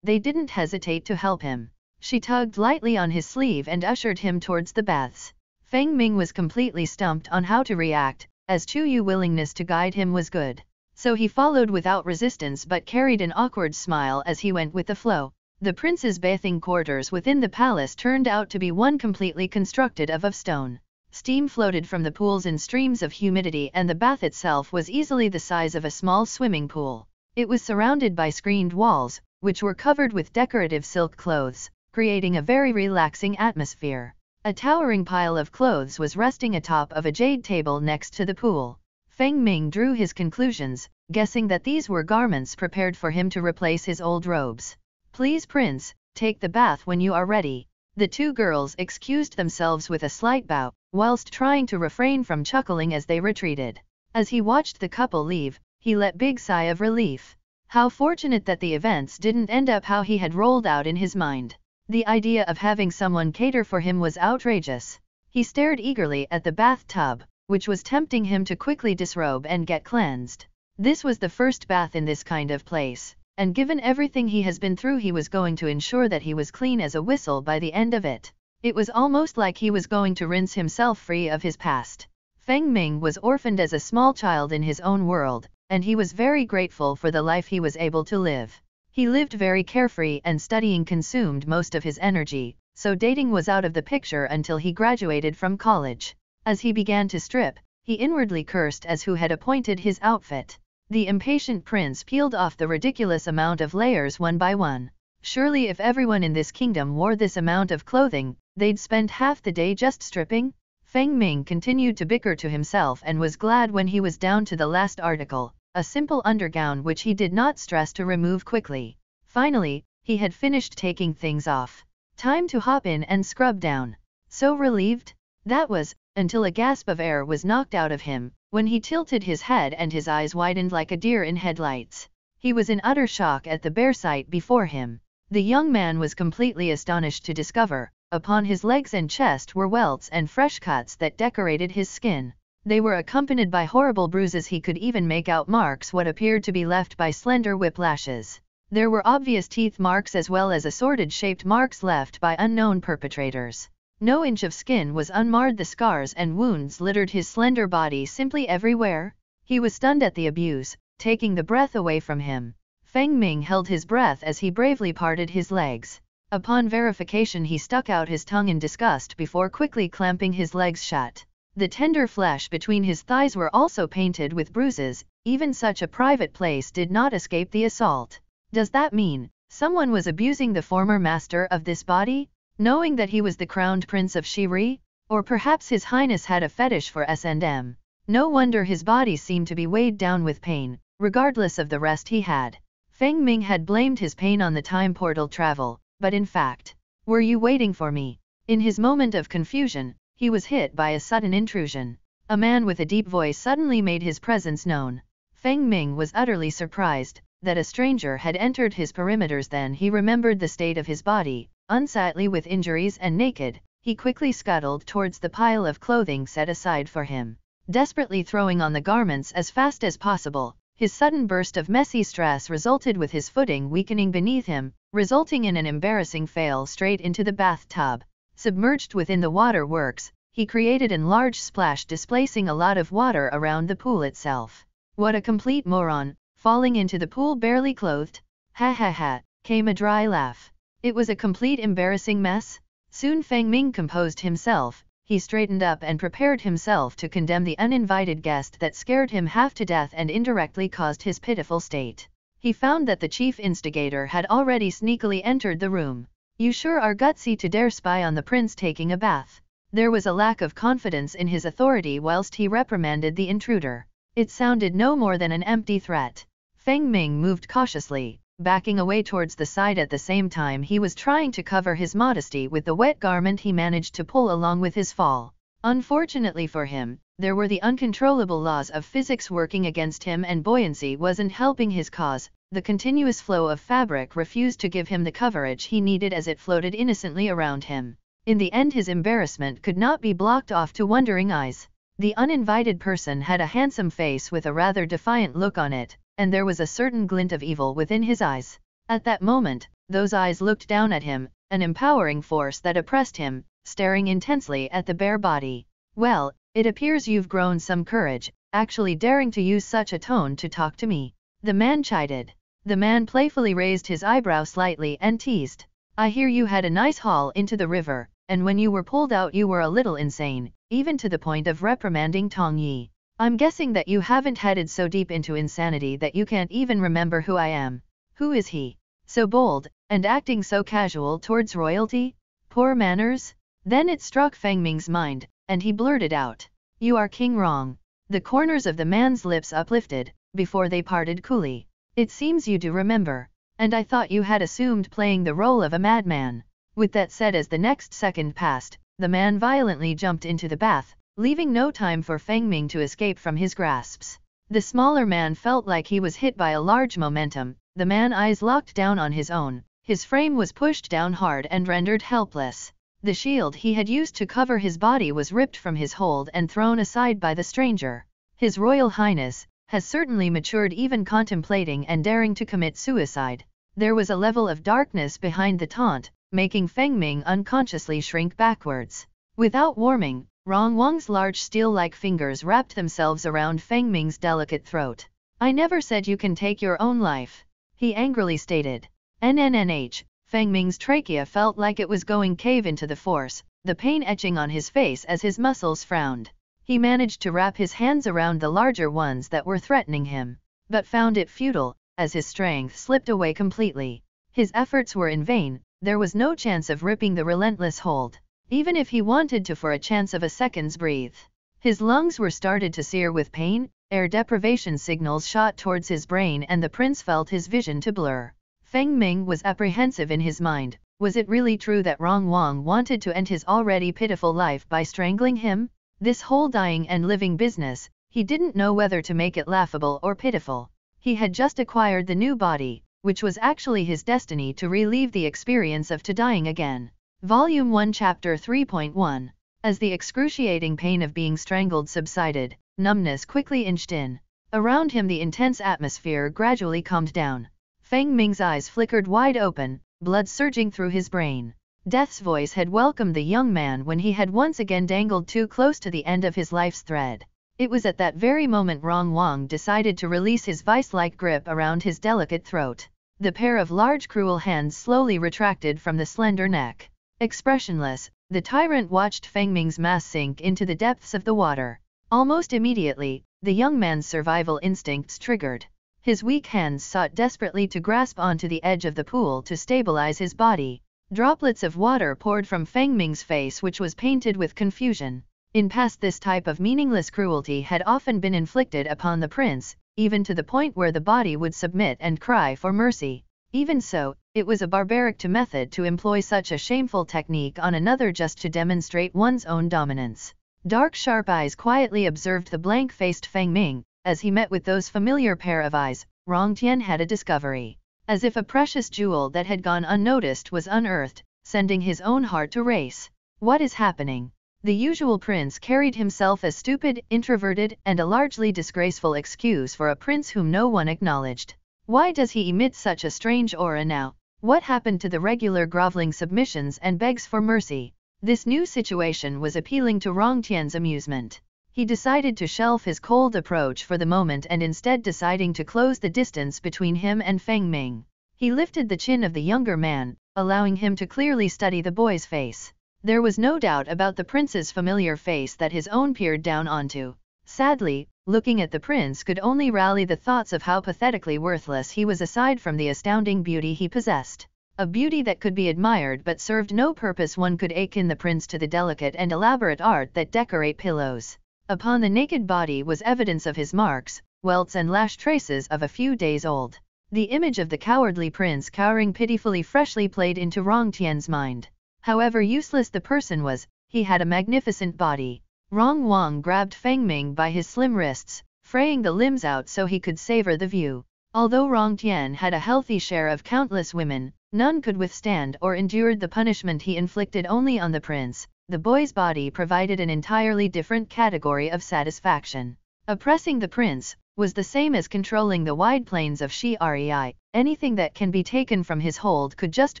they didn't hesitate to help him. She tugged lightly on his sleeve and ushered him towards the baths. Feng Ming was completely stumped on how to react, as Chu Yu's willingness to guide him was good. So he followed without resistance but carried an awkward smile as he went with the flow. The prince's bathing quarters within the palace turned out to be one completely constructed of of stone. Steam floated from the pools in streams of humidity and the bath itself was easily the size of a small swimming pool. It was surrounded by screened walls, which were covered with decorative silk clothes, creating a very relaxing atmosphere. A towering pile of clothes was resting atop of a jade table next to the pool. Feng Ming drew his conclusions, guessing that these were garments prepared for him to replace his old robes. Please prince, take the bath when you are ready. The two girls excused themselves with a slight bow, whilst trying to refrain from chuckling as they retreated. As he watched the couple leave, he let big sigh of relief. How fortunate that the events didn't end up how he had rolled out in his mind. The idea of having someone cater for him was outrageous. He stared eagerly at the bathtub, which was tempting him to quickly disrobe and get cleansed. This was the first bath in this kind of place, and given everything he has been through he was going to ensure that he was clean as a whistle by the end of it. It was almost like he was going to rinse himself free of his past. Feng Ming was orphaned as a small child in his own world, and he was very grateful for the life he was able to live. He lived very carefree and studying consumed most of his energy, so dating was out of the picture until he graduated from college. As he began to strip, he inwardly cursed as who had appointed his outfit. The impatient prince peeled off the ridiculous amount of layers one by one. Surely if everyone in this kingdom wore this amount of clothing, they'd spend half the day just stripping? Feng Ming continued to bicker to himself and was glad when he was down to the last article, a simple undergown which he did not stress to remove quickly. Finally, he had finished taking things off. Time to hop in and scrub down. So relieved? That was, until a gasp of air was knocked out of him, when he tilted his head and his eyes widened like a deer in headlights. He was in utter shock at the bare sight before him. The young man was completely astonished to discover, upon his legs and chest were welts and fresh cuts that decorated his skin. They were accompanied by horrible bruises he could even make out marks what appeared to be left by slender whiplashes. There were obvious teeth marks as well as assorted shaped marks left by unknown perpetrators. No inch of skin was unmarred, the scars and wounds littered his slender body simply everywhere. He was stunned at the abuse, taking the breath away from him. Feng Ming held his breath as he bravely parted his legs. Upon verification, he stuck out his tongue in disgust before quickly clamping his legs shut. The tender flesh between his thighs were also painted with bruises, even such a private place did not escape the assault. Does that mean, someone was abusing the former master of this body? Knowing that he was the crowned prince of Shiri, or perhaps his highness had a fetish for S&M, no wonder his body seemed to be weighed down with pain, regardless of the rest he had. Feng Ming had blamed his pain on the time portal travel, but in fact, were you waiting for me? In his moment of confusion, he was hit by a sudden intrusion. A man with a deep voice suddenly made his presence known. Feng Ming was utterly surprised that a stranger had entered his perimeters then he remembered the state of his body, Unsightly with injuries and naked, he quickly scuttled towards the pile of clothing set aside for him, desperately throwing on the garments as fast as possible. His sudden burst of messy stress resulted with his footing weakening beneath him, resulting in an embarrassing fail straight into the bathtub. Submerged within the waterworks, he created an large splash displacing a lot of water around the pool itself. What a complete moron, falling into the pool barely clothed, ha ha ha, came a dry laugh. It was a complete embarrassing mess. Soon Fang Ming composed himself, he straightened up and prepared himself to condemn the uninvited guest that scared him half to death and indirectly caused his pitiful state. He found that the chief instigator had already sneakily entered the room. You sure are gutsy to dare spy on the prince taking a bath. There was a lack of confidence in his authority whilst he reprimanded the intruder. It sounded no more than an empty threat. Feng Ming moved cautiously, backing away towards the side at the same time he was trying to cover his modesty with the wet garment he managed to pull along with his fall. Unfortunately for him, there were the uncontrollable laws of physics working against him and buoyancy wasn't helping his cause, the continuous flow of fabric refused to give him the coverage he needed as it floated innocently around him. In the end his embarrassment could not be blocked off to wondering eyes. The uninvited person had a handsome face with a rather defiant look on it, and there was a certain glint of evil within his eyes. At that moment, those eyes looked down at him, an empowering force that oppressed him, staring intensely at the bare body. Well, it appears you've grown some courage, actually daring to use such a tone to talk to me. The man chided. The man playfully raised his eyebrow slightly and teased. I hear you had a nice haul into the river, and when you were pulled out you were a little insane, even to the point of reprimanding Tong Yi. I'm guessing that you haven't headed so deep into insanity that you can't even remember who I am. Who is he? So bold, and acting so casual towards royalty? Poor manners? Then it struck Feng Ming's mind, and he blurted out, You are King Wrong. The corners of the man's lips uplifted, before they parted coolly. It seems you do remember, and I thought you had assumed playing the role of a madman. With that said as the next second passed, the man violently jumped into the bath, leaving no time for Ming to escape from his grasps. The smaller man felt like he was hit by a large momentum, the man eyes locked down on his own, his frame was pushed down hard and rendered helpless. The shield he had used to cover his body was ripped from his hold and thrown aside by the stranger. His Royal Highness, has certainly matured even contemplating and daring to commit suicide. There was a level of darkness behind the taunt, making Feng Ming unconsciously shrink backwards. Without warming, Rong Wang's large steel-like fingers wrapped themselves around Feng Ming's delicate throat. I never said you can take your own life, he angrily stated. NNNH, Feng Ming's trachea felt like it was going cave into the force, the pain etching on his face as his muscles frowned. He managed to wrap his hands around the larger ones that were threatening him, but found it futile, as his strength slipped away completely. His efforts were in vain, there was no chance of ripping the relentless hold. Even if he wanted to for a chance of a second's breathe, his lungs were started to sear with pain, air deprivation signals shot towards his brain and the prince felt his vision to blur. Feng Ming was apprehensive in his mind, was it really true that Rong Wang wanted to end his already pitiful life by strangling him? This whole dying and living business, he didn't know whether to make it laughable or pitiful. He had just acquired the new body, which was actually his destiny to relive the experience of to dying again. Volume 1 Chapter 3.1 As the excruciating pain of being strangled subsided, numbness quickly inched in. Around him the intense atmosphere gradually calmed down. Feng Ming's eyes flickered wide open, blood surging through his brain. Death's voice had welcomed the young man when he had once again dangled too close to the end of his life's thread. It was at that very moment Rong Wang decided to release his vice-like grip around his delicate throat. The pair of large cruel hands slowly retracted from the slender neck. Expressionless, the tyrant watched Fengming's mass sink into the depths of the water. Almost immediately, the young man's survival instincts triggered. His weak hands sought desperately to grasp onto the edge of the pool to stabilize his body. Droplets of water poured from Fengming's face which was painted with confusion. In past this type of meaningless cruelty had often been inflicted upon the prince, even to the point where the body would submit and cry for mercy. Even so, it was a barbaric to method to employ such a shameful technique on another just to demonstrate one's own dominance. Dark sharp eyes quietly observed the blank-faced Feng Ming, as he met with those familiar pair of eyes, Rong Tian had a discovery. As if a precious jewel that had gone unnoticed was unearthed, sending his own heart to race. What is happening? The usual prince carried himself as stupid, introverted, and a largely disgraceful excuse for a prince whom no one acknowledged. Why does he emit such a strange aura now? What happened to the regular groveling submissions and begs for mercy? This new situation was appealing to Rong Tian's amusement. He decided to shelf his cold approach for the moment and instead deciding to close the distance between him and Feng Ming. He lifted the chin of the younger man, allowing him to clearly study the boy's face. There was no doubt about the prince's familiar face that his own peered down onto. Sadly, looking at the prince could only rally the thoughts of how pathetically worthless he was aside from the astounding beauty he possessed. A beauty that could be admired but served no purpose one could akin the prince to the delicate and elaborate art that decorate pillows. Upon the naked body was evidence of his marks, welts and lash traces of a few days old. The image of the cowardly prince cowering pitifully freshly played into Rong Tian's mind. However useless the person was, he had a magnificent body. Rong Wang grabbed Feng Ming by his slim wrists, fraying the limbs out so he could savor the view. Although Rong Tian had a healthy share of countless women, none could withstand or endured the punishment he inflicted only on the prince, the boy's body provided an entirely different category of satisfaction. Oppressing the prince, was the same as controlling the wide plains of Shi Rei, anything that can be taken from his hold could just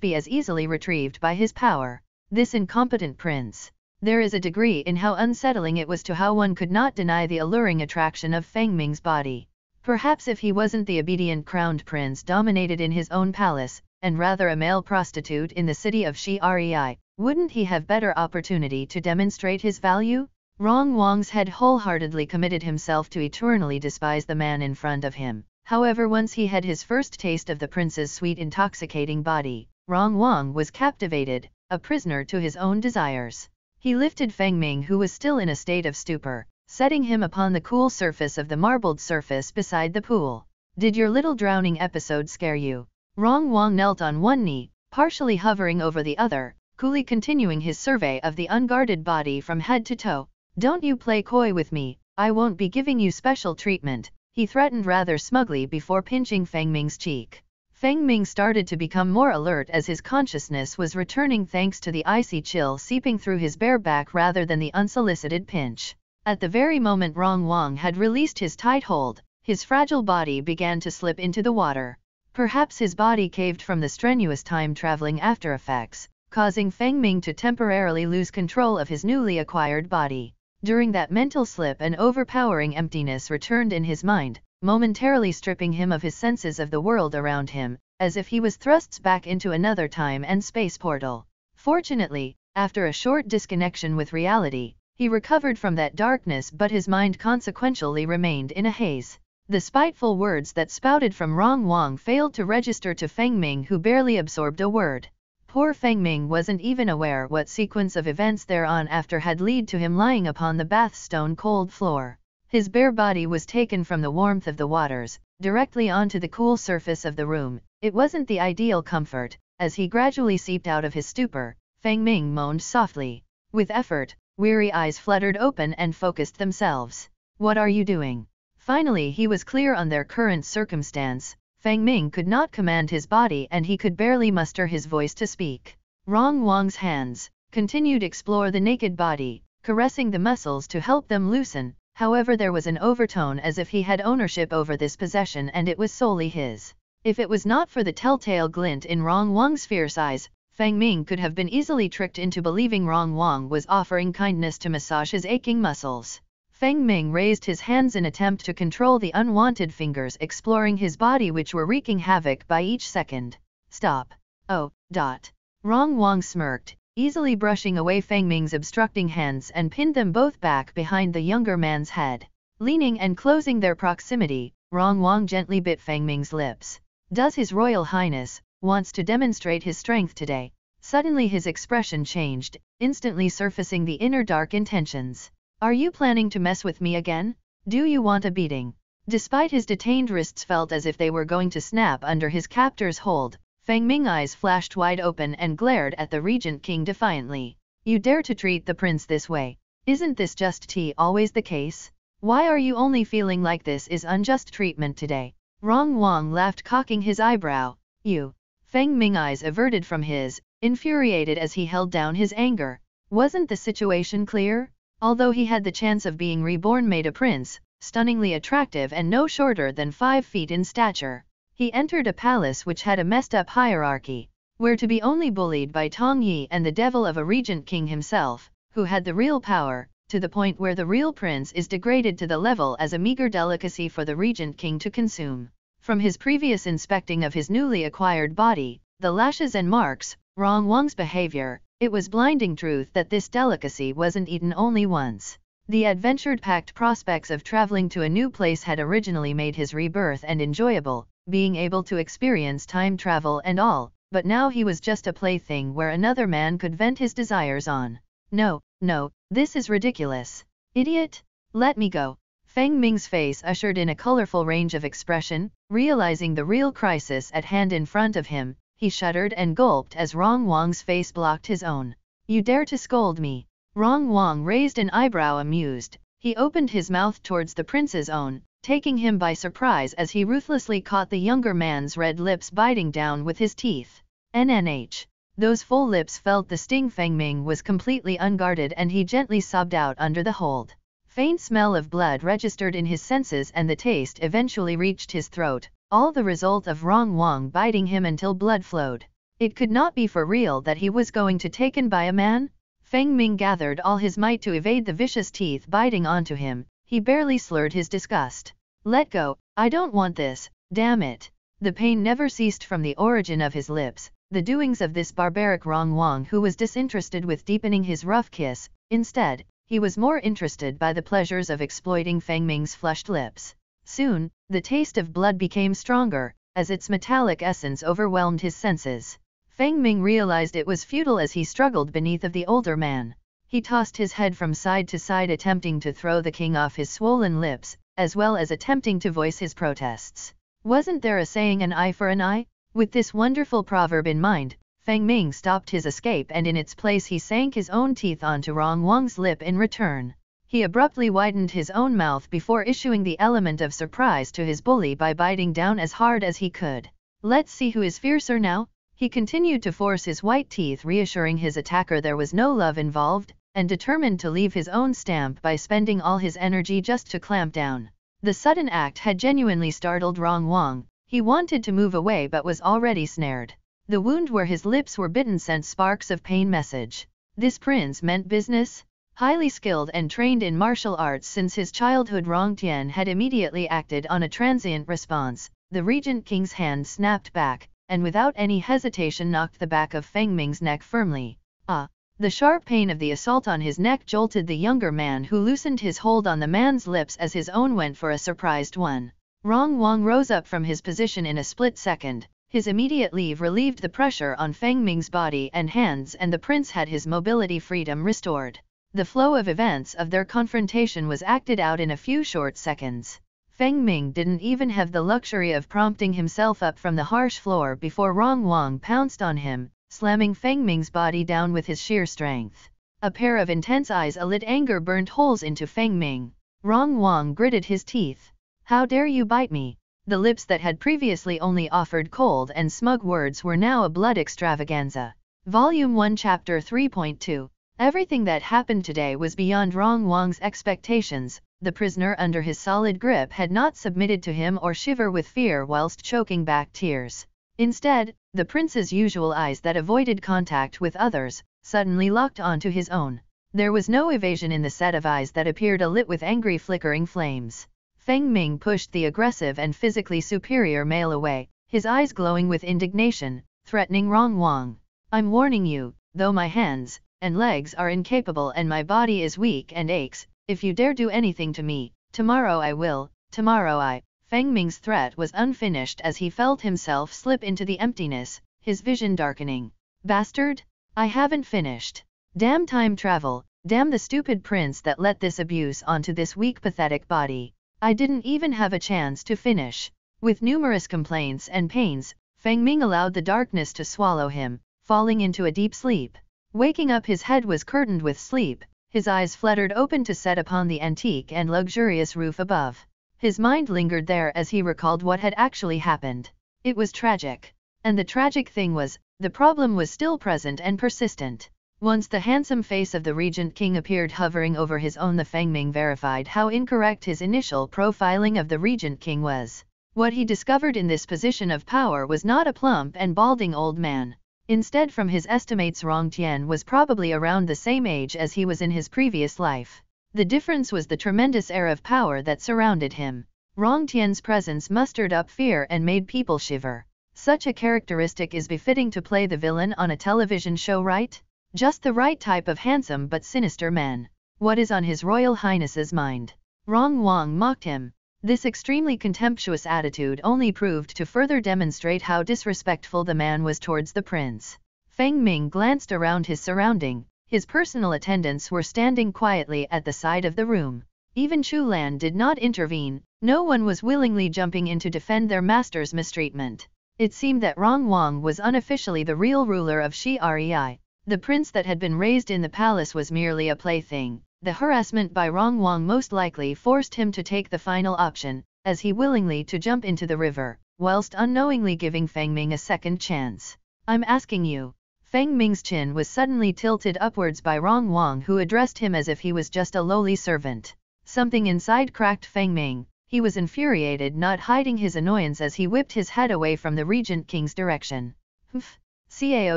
be as easily retrieved by his power. This incompetent prince, there is a degree in how unsettling it was to how one could not deny the alluring attraction of Feng Ming's body. Perhaps if he wasn't the obedient crowned prince dominated in his own palace, and rather a male prostitute in the city of Shi Rei, wouldn't he have better opportunity to demonstrate his value? Rong Wang's head wholeheartedly committed himself to eternally despise the man in front of him. However once he had his first taste of the prince's sweet intoxicating body, Rong Wang was captivated, a prisoner to his own desires. He lifted Ming, who was still in a state of stupor, setting him upon the cool surface of the marbled surface beside the pool. Did your little drowning episode scare you? Rong Wang knelt on one knee, partially hovering over the other, coolly continuing his survey of the unguarded body from head to toe. Don't you play coy with me, I won't be giving you special treatment, he threatened rather smugly before pinching Ming's cheek. Feng Ming started to become more alert as his consciousness was returning thanks to the icy chill seeping through his bare back rather than the unsolicited pinch. At the very moment Rong Wang had released his tight hold, his fragile body began to slip into the water. Perhaps his body caved from the strenuous time-traveling after-effects, causing Feng Ming to temporarily lose control of his newly acquired body. During that mental slip an overpowering emptiness returned in his mind, momentarily stripping him of his senses of the world around him, as if he was thrusts back into another time and space portal. Fortunately, after a short disconnection with reality, he recovered from that darkness but his mind consequentially remained in a haze. The spiteful words that spouted from Rong Wang failed to register to Feng Ming who barely absorbed a word. Poor Feng Ming wasn't even aware what sequence of events thereon after had led to him lying upon the bath stone cold floor. His bare body was taken from the warmth of the waters, directly onto the cool surface of the room. It wasn't the ideal comfort, as he gradually seeped out of his stupor, Fang Ming moaned softly. With effort, weary eyes fluttered open and focused themselves. What are you doing? Finally he was clear on their current circumstance, Fang Ming could not command his body and he could barely muster his voice to speak. Rong Wang's hands, continued explore the naked body, caressing the muscles to help them loosen, However there was an overtone as if he had ownership over this possession and it was solely his. If it was not for the telltale glint in Rong Wang's fierce eyes, Fang Ming could have been easily tricked into believing Rong Wang was offering kindness to massage his aching muscles. Fang Ming raised his hands in attempt to control the unwanted fingers exploring his body which were wreaking havoc by each second. Stop. Oh, dot. Rong Wang smirked, easily brushing away Fang Ming's obstructing hands and pinned them both back behind the younger man's head. Leaning and closing their proximity, Rong Wang gently bit Fang Ming's lips. Does His Royal Highness, wants to demonstrate his strength today? Suddenly his expression changed, instantly surfacing the inner dark intentions. Are you planning to mess with me again? Do you want a beating? Despite his detained wrists felt as if they were going to snap under his captor's hold, Feng Ming eyes flashed wide open and glared at the regent king defiantly. You dare to treat the prince this way. Isn't this just tea always the case? Why are you only feeling like this is unjust treatment today? Rong Wang laughed cocking his eyebrow. You. Feng Ming eyes averted from his, infuriated as he held down his anger. Wasn't the situation clear? Although he had the chance of being reborn made a prince, stunningly attractive and no shorter than five feet in stature, he entered a palace which had a messed up hierarchy, where to be only bullied by Tong Yi and the devil of a regent king himself, who had the real power, to the point where the real prince is degraded to the level as a meager delicacy for the regent king to consume. From his previous inspecting of his newly acquired body, the lashes and marks, Rong Wang's behavior, it was blinding truth that this delicacy wasn't eaten only once. The adventure-packed prospects of traveling to a new place had originally made his rebirth and enjoyable, being able to experience time travel and all, but now he was just a plaything where another man could vent his desires on. No, no, this is ridiculous. Idiot, let me go. Feng Ming's face ushered in a colorful range of expression, realizing the real crisis at hand in front of him, he shuddered and gulped as Rong Wang's face blocked his own. You dare to scold me. Rong Wang raised an eyebrow amused, he opened his mouth towards the prince's own, taking him by surprise as he ruthlessly caught the younger man's red lips biting down with his teeth. NNH. Those full lips felt the sting Feng Ming was completely unguarded and he gently sobbed out under the hold. Faint smell of blood registered in his senses and the taste eventually reached his throat, all the result of Rong Wang biting him until blood flowed. It could not be for real that he was going to taken by a man? Feng Ming gathered all his might to evade the vicious teeth biting onto him, he barely slurred his disgust. Let go, I don't want this, damn it. The pain never ceased from the origin of his lips, the doings of this barbaric Rong Wang who was disinterested with deepening his rough kiss, instead, he was more interested by the pleasures of exploiting Feng Ming's flushed lips. Soon, the taste of blood became stronger, as its metallic essence overwhelmed his senses. Feng Ming realized it was futile as he struggled beneath of the older man. He tossed his head from side to side attempting to throw the king off his swollen lips, as well as attempting to voice his protests. Wasn't there a saying an eye for an eye? With this wonderful proverb in mind, Feng Ming stopped his escape and in its place he sank his own teeth onto Rong Wang's lip in return. He abruptly widened his own mouth before issuing the element of surprise to his bully by biting down as hard as he could. Let's see who is fiercer now? He continued to force his white teeth reassuring his attacker there was no love involved, and determined to leave his own stamp by spending all his energy just to clamp down. The sudden act had genuinely startled Rong Wang, he wanted to move away but was already snared. The wound where his lips were bitten sent sparks of pain message. This prince meant business, highly skilled and trained in martial arts since his childhood Rong Tian had immediately acted on a transient response, the regent king's hand snapped back, and without any hesitation knocked the back of Feng Ming's neck firmly. Ah, the sharp pain of the assault on his neck jolted the younger man who loosened his hold on the man's lips as his own went for a surprised one. Rong Wang rose up from his position in a split second. His immediate leave relieved the pressure on Feng Ming's body and hands and the prince had his mobility freedom restored. The flow of events of their confrontation was acted out in a few short seconds. Feng Ming didn't even have the luxury of prompting himself up from the harsh floor before Rong Wang pounced on him, slamming Ming's body down with his sheer strength. A pair of intense eyes alit anger burned holes into Ming. Rong Wang gritted his teeth. How dare you bite me? The lips that had previously only offered cold and smug words were now a blood extravaganza. Volume 1 Chapter 3.2 Everything that happened today was beyond Rong Wang's expectations, the prisoner under his solid grip had not submitted to him or shiver with fear whilst choking back tears. Instead, the prince's usual eyes that avoided contact with others, suddenly locked onto his own. There was no evasion in the set of eyes that appeared alit with angry flickering flames. Feng Ming pushed the aggressive and physically superior male away, his eyes glowing with indignation, threatening Rong Wang. I'm warning you, though my hands and legs are incapable and my body is weak and aches, if you dare do anything to me, tomorrow I will, tomorrow I, Feng Ming's threat was unfinished as he felt himself slip into the emptiness, his vision darkening. Bastard! I haven't finished. Damn time travel, damn the stupid prince that let this abuse onto this weak pathetic body. I didn't even have a chance to finish. With numerous complaints and pains, Feng Ming allowed the darkness to swallow him, falling into a deep sleep. Waking up his head was curtained with sleep, his eyes fluttered open to set upon the antique and luxurious roof above. His mind lingered there as he recalled what had actually happened. It was tragic. And the tragic thing was, the problem was still present and persistent. Once the handsome face of the regent king appeared hovering over his own the Fengming verified how incorrect his initial profiling of the regent king was. What he discovered in this position of power was not a plump and balding old man. Instead from his estimates Rong Tian was probably around the same age as he was in his previous life. The difference was the tremendous air of power that surrounded him. Rong Tian's presence mustered up fear and made people shiver. Such a characteristic is befitting to play the villain on a television show right? Just the right type of handsome but sinister man. What is on his Royal Highness's mind? Rong Wang mocked him. This extremely contemptuous attitude only proved to further demonstrate how disrespectful the man was towards the prince. Feng Ming glanced around his surrounding, his personal attendants were standing quietly at the side of the room. Even Chu Lan did not intervene, no one was willingly jumping in to defend their master's mistreatment. It seemed that Rong Wang was unofficially the real ruler of Shi Rei. The prince that had been raised in the palace was merely a plaything. The harassment by Rong Wang most likely forced him to take the final option, as he willingly to jump into the river, whilst unknowingly giving Feng Ming a second chance. I'm asking you, Feng Ming's chin was suddenly tilted upwards by Rong Wang who addressed him as if he was just a lowly servant. Something inside cracked Feng Ming, he was infuriated not hiding his annoyance as he whipped his head away from the regent king's direction. Humph, CAO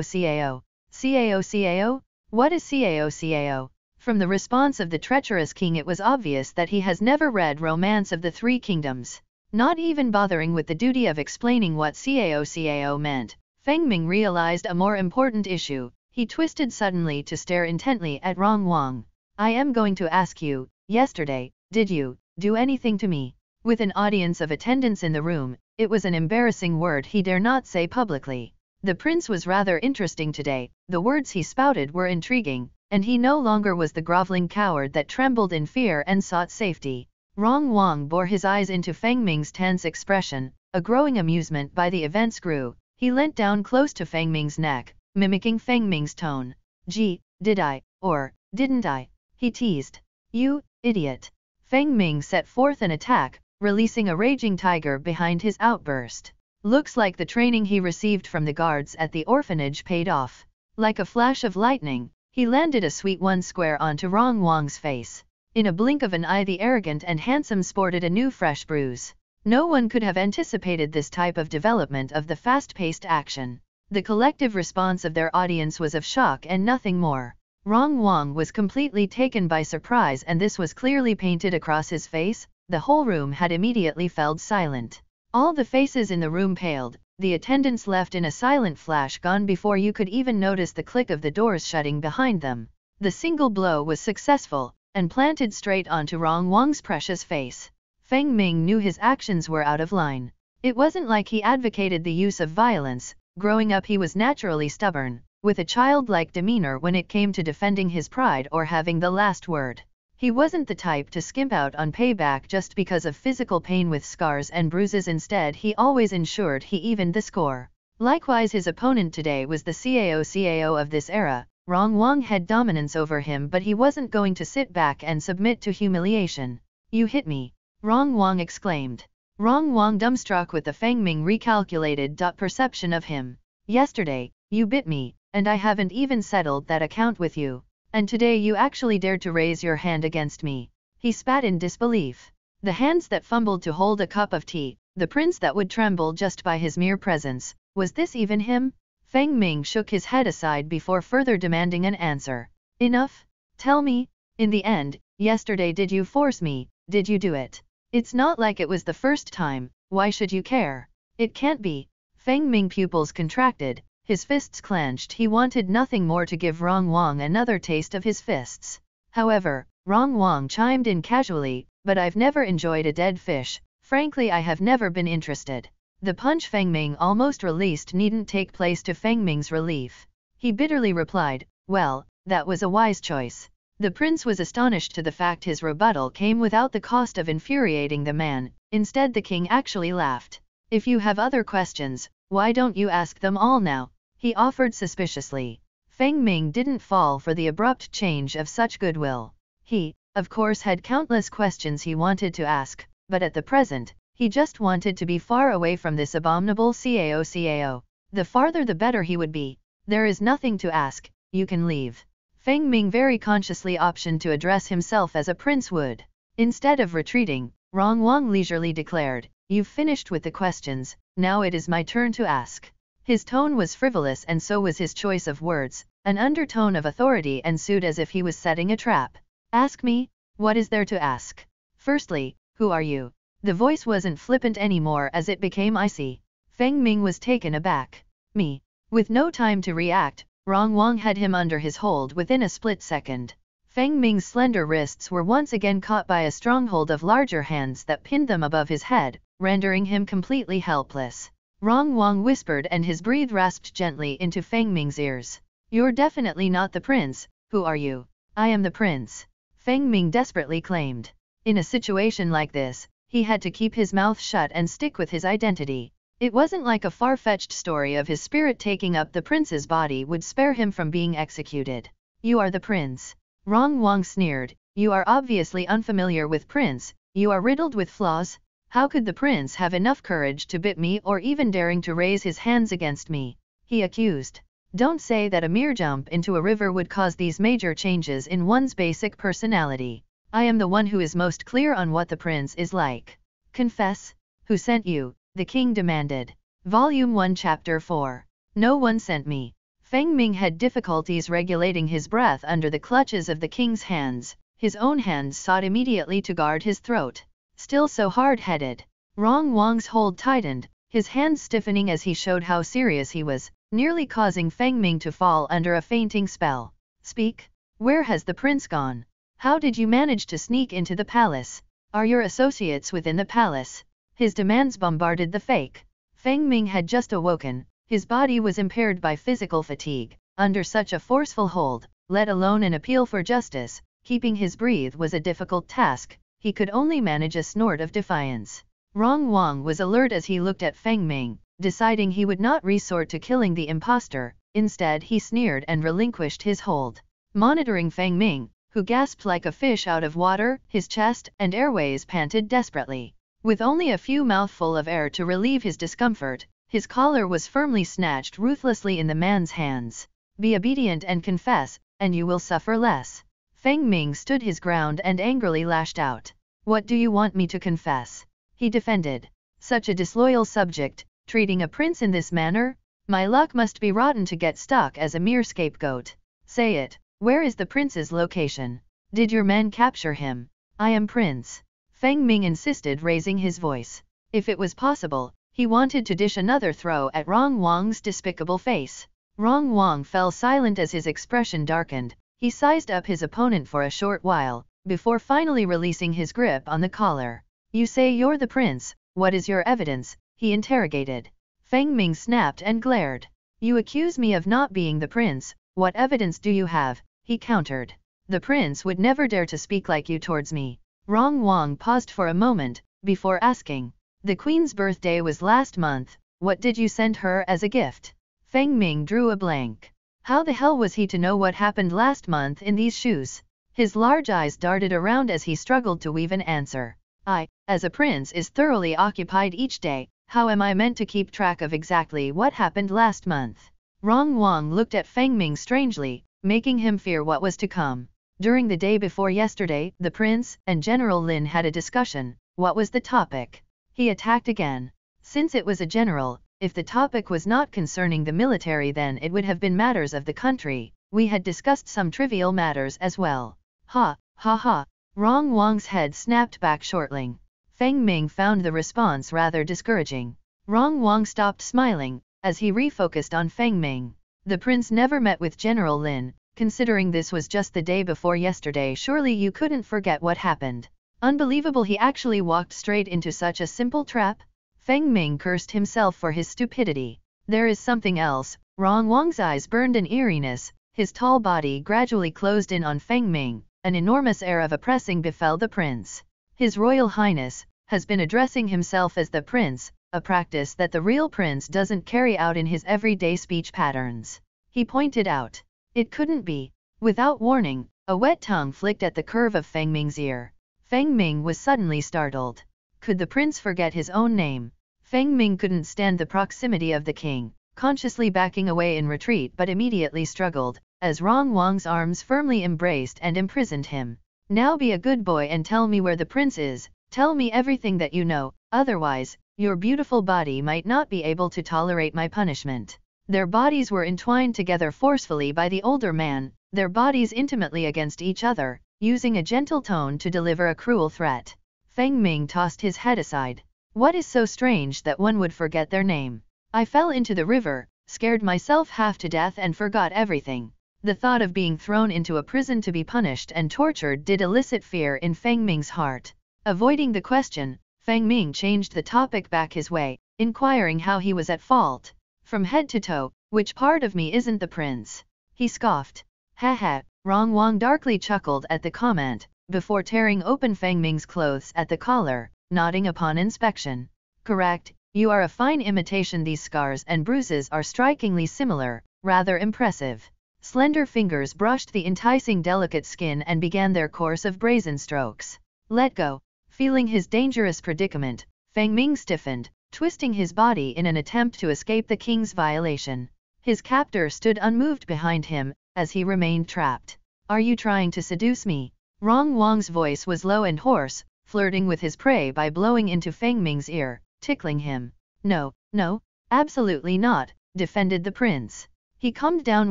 CAO, CAO CAO, what is CAO CAO? From the response of the treacherous king it was obvious that he has never read Romance of the Three Kingdoms, not even bothering with the duty of explaining what CAO CAO meant. Feng Ming realized a more important issue, he twisted suddenly to stare intently at Rong Wang. I am going to ask you, yesterday, did you, do anything to me? With an audience of attendants in the room, it was an embarrassing word he dare not say publicly. The prince was rather interesting today, the words he spouted were intriguing, and he no longer was the groveling coward that trembled in fear and sought safety. Rong Wang bore his eyes into Feng Ming's tense expression, a growing amusement by the events grew, he leant down close to Feng Ming's neck, mimicking Feng Ming's tone. Gee, did I, or, didn't I? He teased. You, idiot. Feng Ming set forth an attack, releasing a raging tiger behind his outburst. Looks like the training he received from the guards at the orphanage paid off. Like a flash of lightning, he landed a sweet one square onto Rong Wang's face. In a blink of an eye the arrogant and handsome sported a new fresh bruise. No one could have anticipated this type of development of the fast-paced action. The collective response of their audience was of shock and nothing more. Rong Wang was completely taken by surprise and this was clearly painted across his face, the whole room had immediately felled silent. All the faces in the room paled, the attendants left in a silent flash gone before you could even notice the click of the doors shutting behind them. The single blow was successful, and planted straight onto Rong Wang's precious face. Feng Ming knew his actions were out of line. It wasn't like he advocated the use of violence, growing up he was naturally stubborn, with a childlike demeanor when it came to defending his pride or having the last word. He wasn't the type to skimp out on payback just because of physical pain with scars and bruises instead he always ensured he evened the score. Likewise his opponent today was the CAO CAO of this era, Rong Wang had dominance over him but he wasn't going to sit back and submit to humiliation. You hit me, Rong Wang exclaimed. Rong Wang dumbstruck with the Ming recalculated perception of him. Yesterday, you bit me, and I haven't even settled that account with you, and today you actually dared to raise your hand against me. He spat in disbelief. The hands that fumbled to hold a cup of tea, the prince that would tremble just by his mere presence, was this even him? Feng Ming shook his head aside before further demanding an answer. Enough? Tell me, in the end, yesterday did you force me, did you do it? It's not like it was the first time, why should you care? It can't be. Feng Ming pupils contracted, his fists clenched. He wanted nothing more to give Rong Wang another taste of his fists. However, Rong Wang chimed in casually, but I've never enjoyed a dead fish, frankly I have never been interested. The punch Feng Ming almost released needn't take place to Feng Ming's relief. He bitterly replied, well, that was a wise choice. The prince was astonished to the fact his rebuttal came without the cost of infuriating the man, instead, the king actually laughed. If you have other questions, why don't you ask them all now? he offered suspiciously. Feng Ming didn't fall for the abrupt change of such goodwill. He, of course, had countless questions he wanted to ask, but at the present, he just wanted to be far away from this abominable CAO CAO. The farther the better he would be. There is nothing to ask, you can leave. Feng Ming very consciously optioned to address himself as a prince would. Instead of retreating, Rong Wang leisurely declared, You've finished with the questions, now it is my turn to ask. His tone was frivolous and so was his choice of words, an undertone of authority ensued as if he was setting a trap. Ask me, what is there to ask? Firstly, who are you? The voice wasn't flippant anymore as it became icy. Feng Ming was taken aback. Me. With no time to react, Rong Wang had him under his hold within a split second. Feng Ming's slender wrists were once again caught by a stronghold of larger hands that pinned them above his head, rendering him completely helpless. Rong Wang whispered and his breath rasped gently into Feng Ming's ears. You're definitely not the prince, who are you? I am the prince. Feng Ming desperately claimed. In a situation like this, he had to keep his mouth shut and stick with his identity. It wasn't like a far fetched story of his spirit taking up the prince's body would spare him from being executed. You are the prince. Rong Wang sneered, You are obviously unfamiliar with prince, you are riddled with flaws. How could the prince have enough courage to bit me or even daring to raise his hands against me? He accused. Don't say that a mere jump into a river would cause these major changes in one's basic personality. I am the one who is most clear on what the prince is like. Confess, who sent you, the king demanded. Volume 1 Chapter 4. No one sent me. Feng Ming had difficulties regulating his breath under the clutches of the king's hands, his own hands sought immediately to guard his throat. Still so hard-headed, Rong Wang's hold tightened, his hands stiffening as he showed how serious he was, nearly causing Feng Ming to fall under a fainting spell. Speak, where has the prince gone? How did you manage to sneak into the palace? Are your associates within the palace? his demands bombarded the fake. Feng Ming had just awoken, his body was impaired by physical fatigue, under such a forceful hold, let alone an appeal for justice, keeping his breathe was a difficult task, he could only manage a snort of defiance. Rong Wang was alert as he looked at Feng Ming, deciding he would not resort to killing the impostor, instead he sneered and relinquished his hold. Monitoring Feng Ming, who gasped like a fish out of water, his chest and airways panted desperately. With only a few mouthful of air to relieve his discomfort, his collar was firmly snatched ruthlessly in the man's hands. Be obedient and confess, and you will suffer less. Feng Ming stood his ground and angrily lashed out. What do you want me to confess? He defended. Such a disloyal subject, treating a prince in this manner? My luck must be rotten to get stuck as a mere scapegoat. Say it, where is the prince's location? Did your men capture him? I am prince. Feng Ming insisted raising his voice. If it was possible, he wanted to dish another throw at Rong Wang's despicable face. Rong Wang fell silent as his expression darkened. He sized up his opponent for a short while, before finally releasing his grip on the collar. You say you're the prince, what is your evidence? he interrogated. Feng Ming snapped and glared. You accuse me of not being the prince, what evidence do you have? he countered. The prince would never dare to speak like you towards me. Rong Wang paused for a moment, before asking, The Queen's birthday was last month, what did you send her as a gift? Feng Ming drew a blank. How the hell was he to know what happened last month in these shoes? His large eyes darted around as he struggled to weave an answer. I, as a prince is thoroughly occupied each day, how am I meant to keep track of exactly what happened last month? Rong Wang looked at Feng Ming strangely, making him fear what was to come. During the day before yesterday, the prince and General Lin had a discussion. What was the topic? He attacked again. Since it was a general, if the topic was not concerning the military then it would have been matters of the country. We had discussed some trivial matters as well. Ha, ha ha. Rong Wang's head snapped back shortly. Feng Ming found the response rather discouraging. Rong Wang stopped smiling, as he refocused on Feng Ming. The prince never met with General Lin, considering this was just the day before yesterday, surely you couldn't forget what happened. Unbelievable he actually walked straight into such a simple trap? Feng Ming cursed himself for his stupidity. There is something else, Rong Wang's eyes burned in eeriness, his tall body gradually closed in on Feng Ming, an enormous air of oppressing befell the prince. His Royal Highness, has been addressing himself as the prince, a practice that the real prince doesn't carry out in his everyday speech patterns. He pointed out. It couldn't be. Without warning, a wet tongue flicked at the curve of Feng Ming's ear. Feng Ming was suddenly startled. Could the prince forget his own name? Feng Ming couldn't stand the proximity of the king, consciously backing away in retreat but immediately struggled, as Rong Wang's arms firmly embraced and imprisoned him. Now be a good boy and tell me where the prince is, tell me everything that you know, otherwise, your beautiful body might not be able to tolerate my punishment. Their bodies were entwined together forcefully by the older man, their bodies intimately against each other, using a gentle tone to deliver a cruel threat. Feng Ming tossed his head aside. What is so strange that one would forget their name? I fell into the river, scared myself half to death and forgot everything. The thought of being thrown into a prison to be punished and tortured did elicit fear in Feng Ming's heart. Avoiding the question, Feng Ming changed the topic back his way, inquiring how he was at fault. From head to toe, which part of me isn't the prince? He scoffed. Ha ha, Rong Wang darkly chuckled at the comment, before tearing open Fang Ming's clothes at the collar, nodding upon inspection. Correct, you are a fine imitation these scars and bruises are strikingly similar, rather impressive. Slender fingers brushed the enticing delicate skin and began their course of brazen strokes. Let go. Feeling his dangerous predicament, Fang Ming stiffened, twisting his body in an attempt to escape the king's violation. His captor stood unmoved behind him, as he remained trapped. Are you trying to seduce me? Rong Wang's voice was low and hoarse, flirting with his prey by blowing into Feng Ming's ear, tickling him. No, no, absolutely not, defended the prince. He calmed down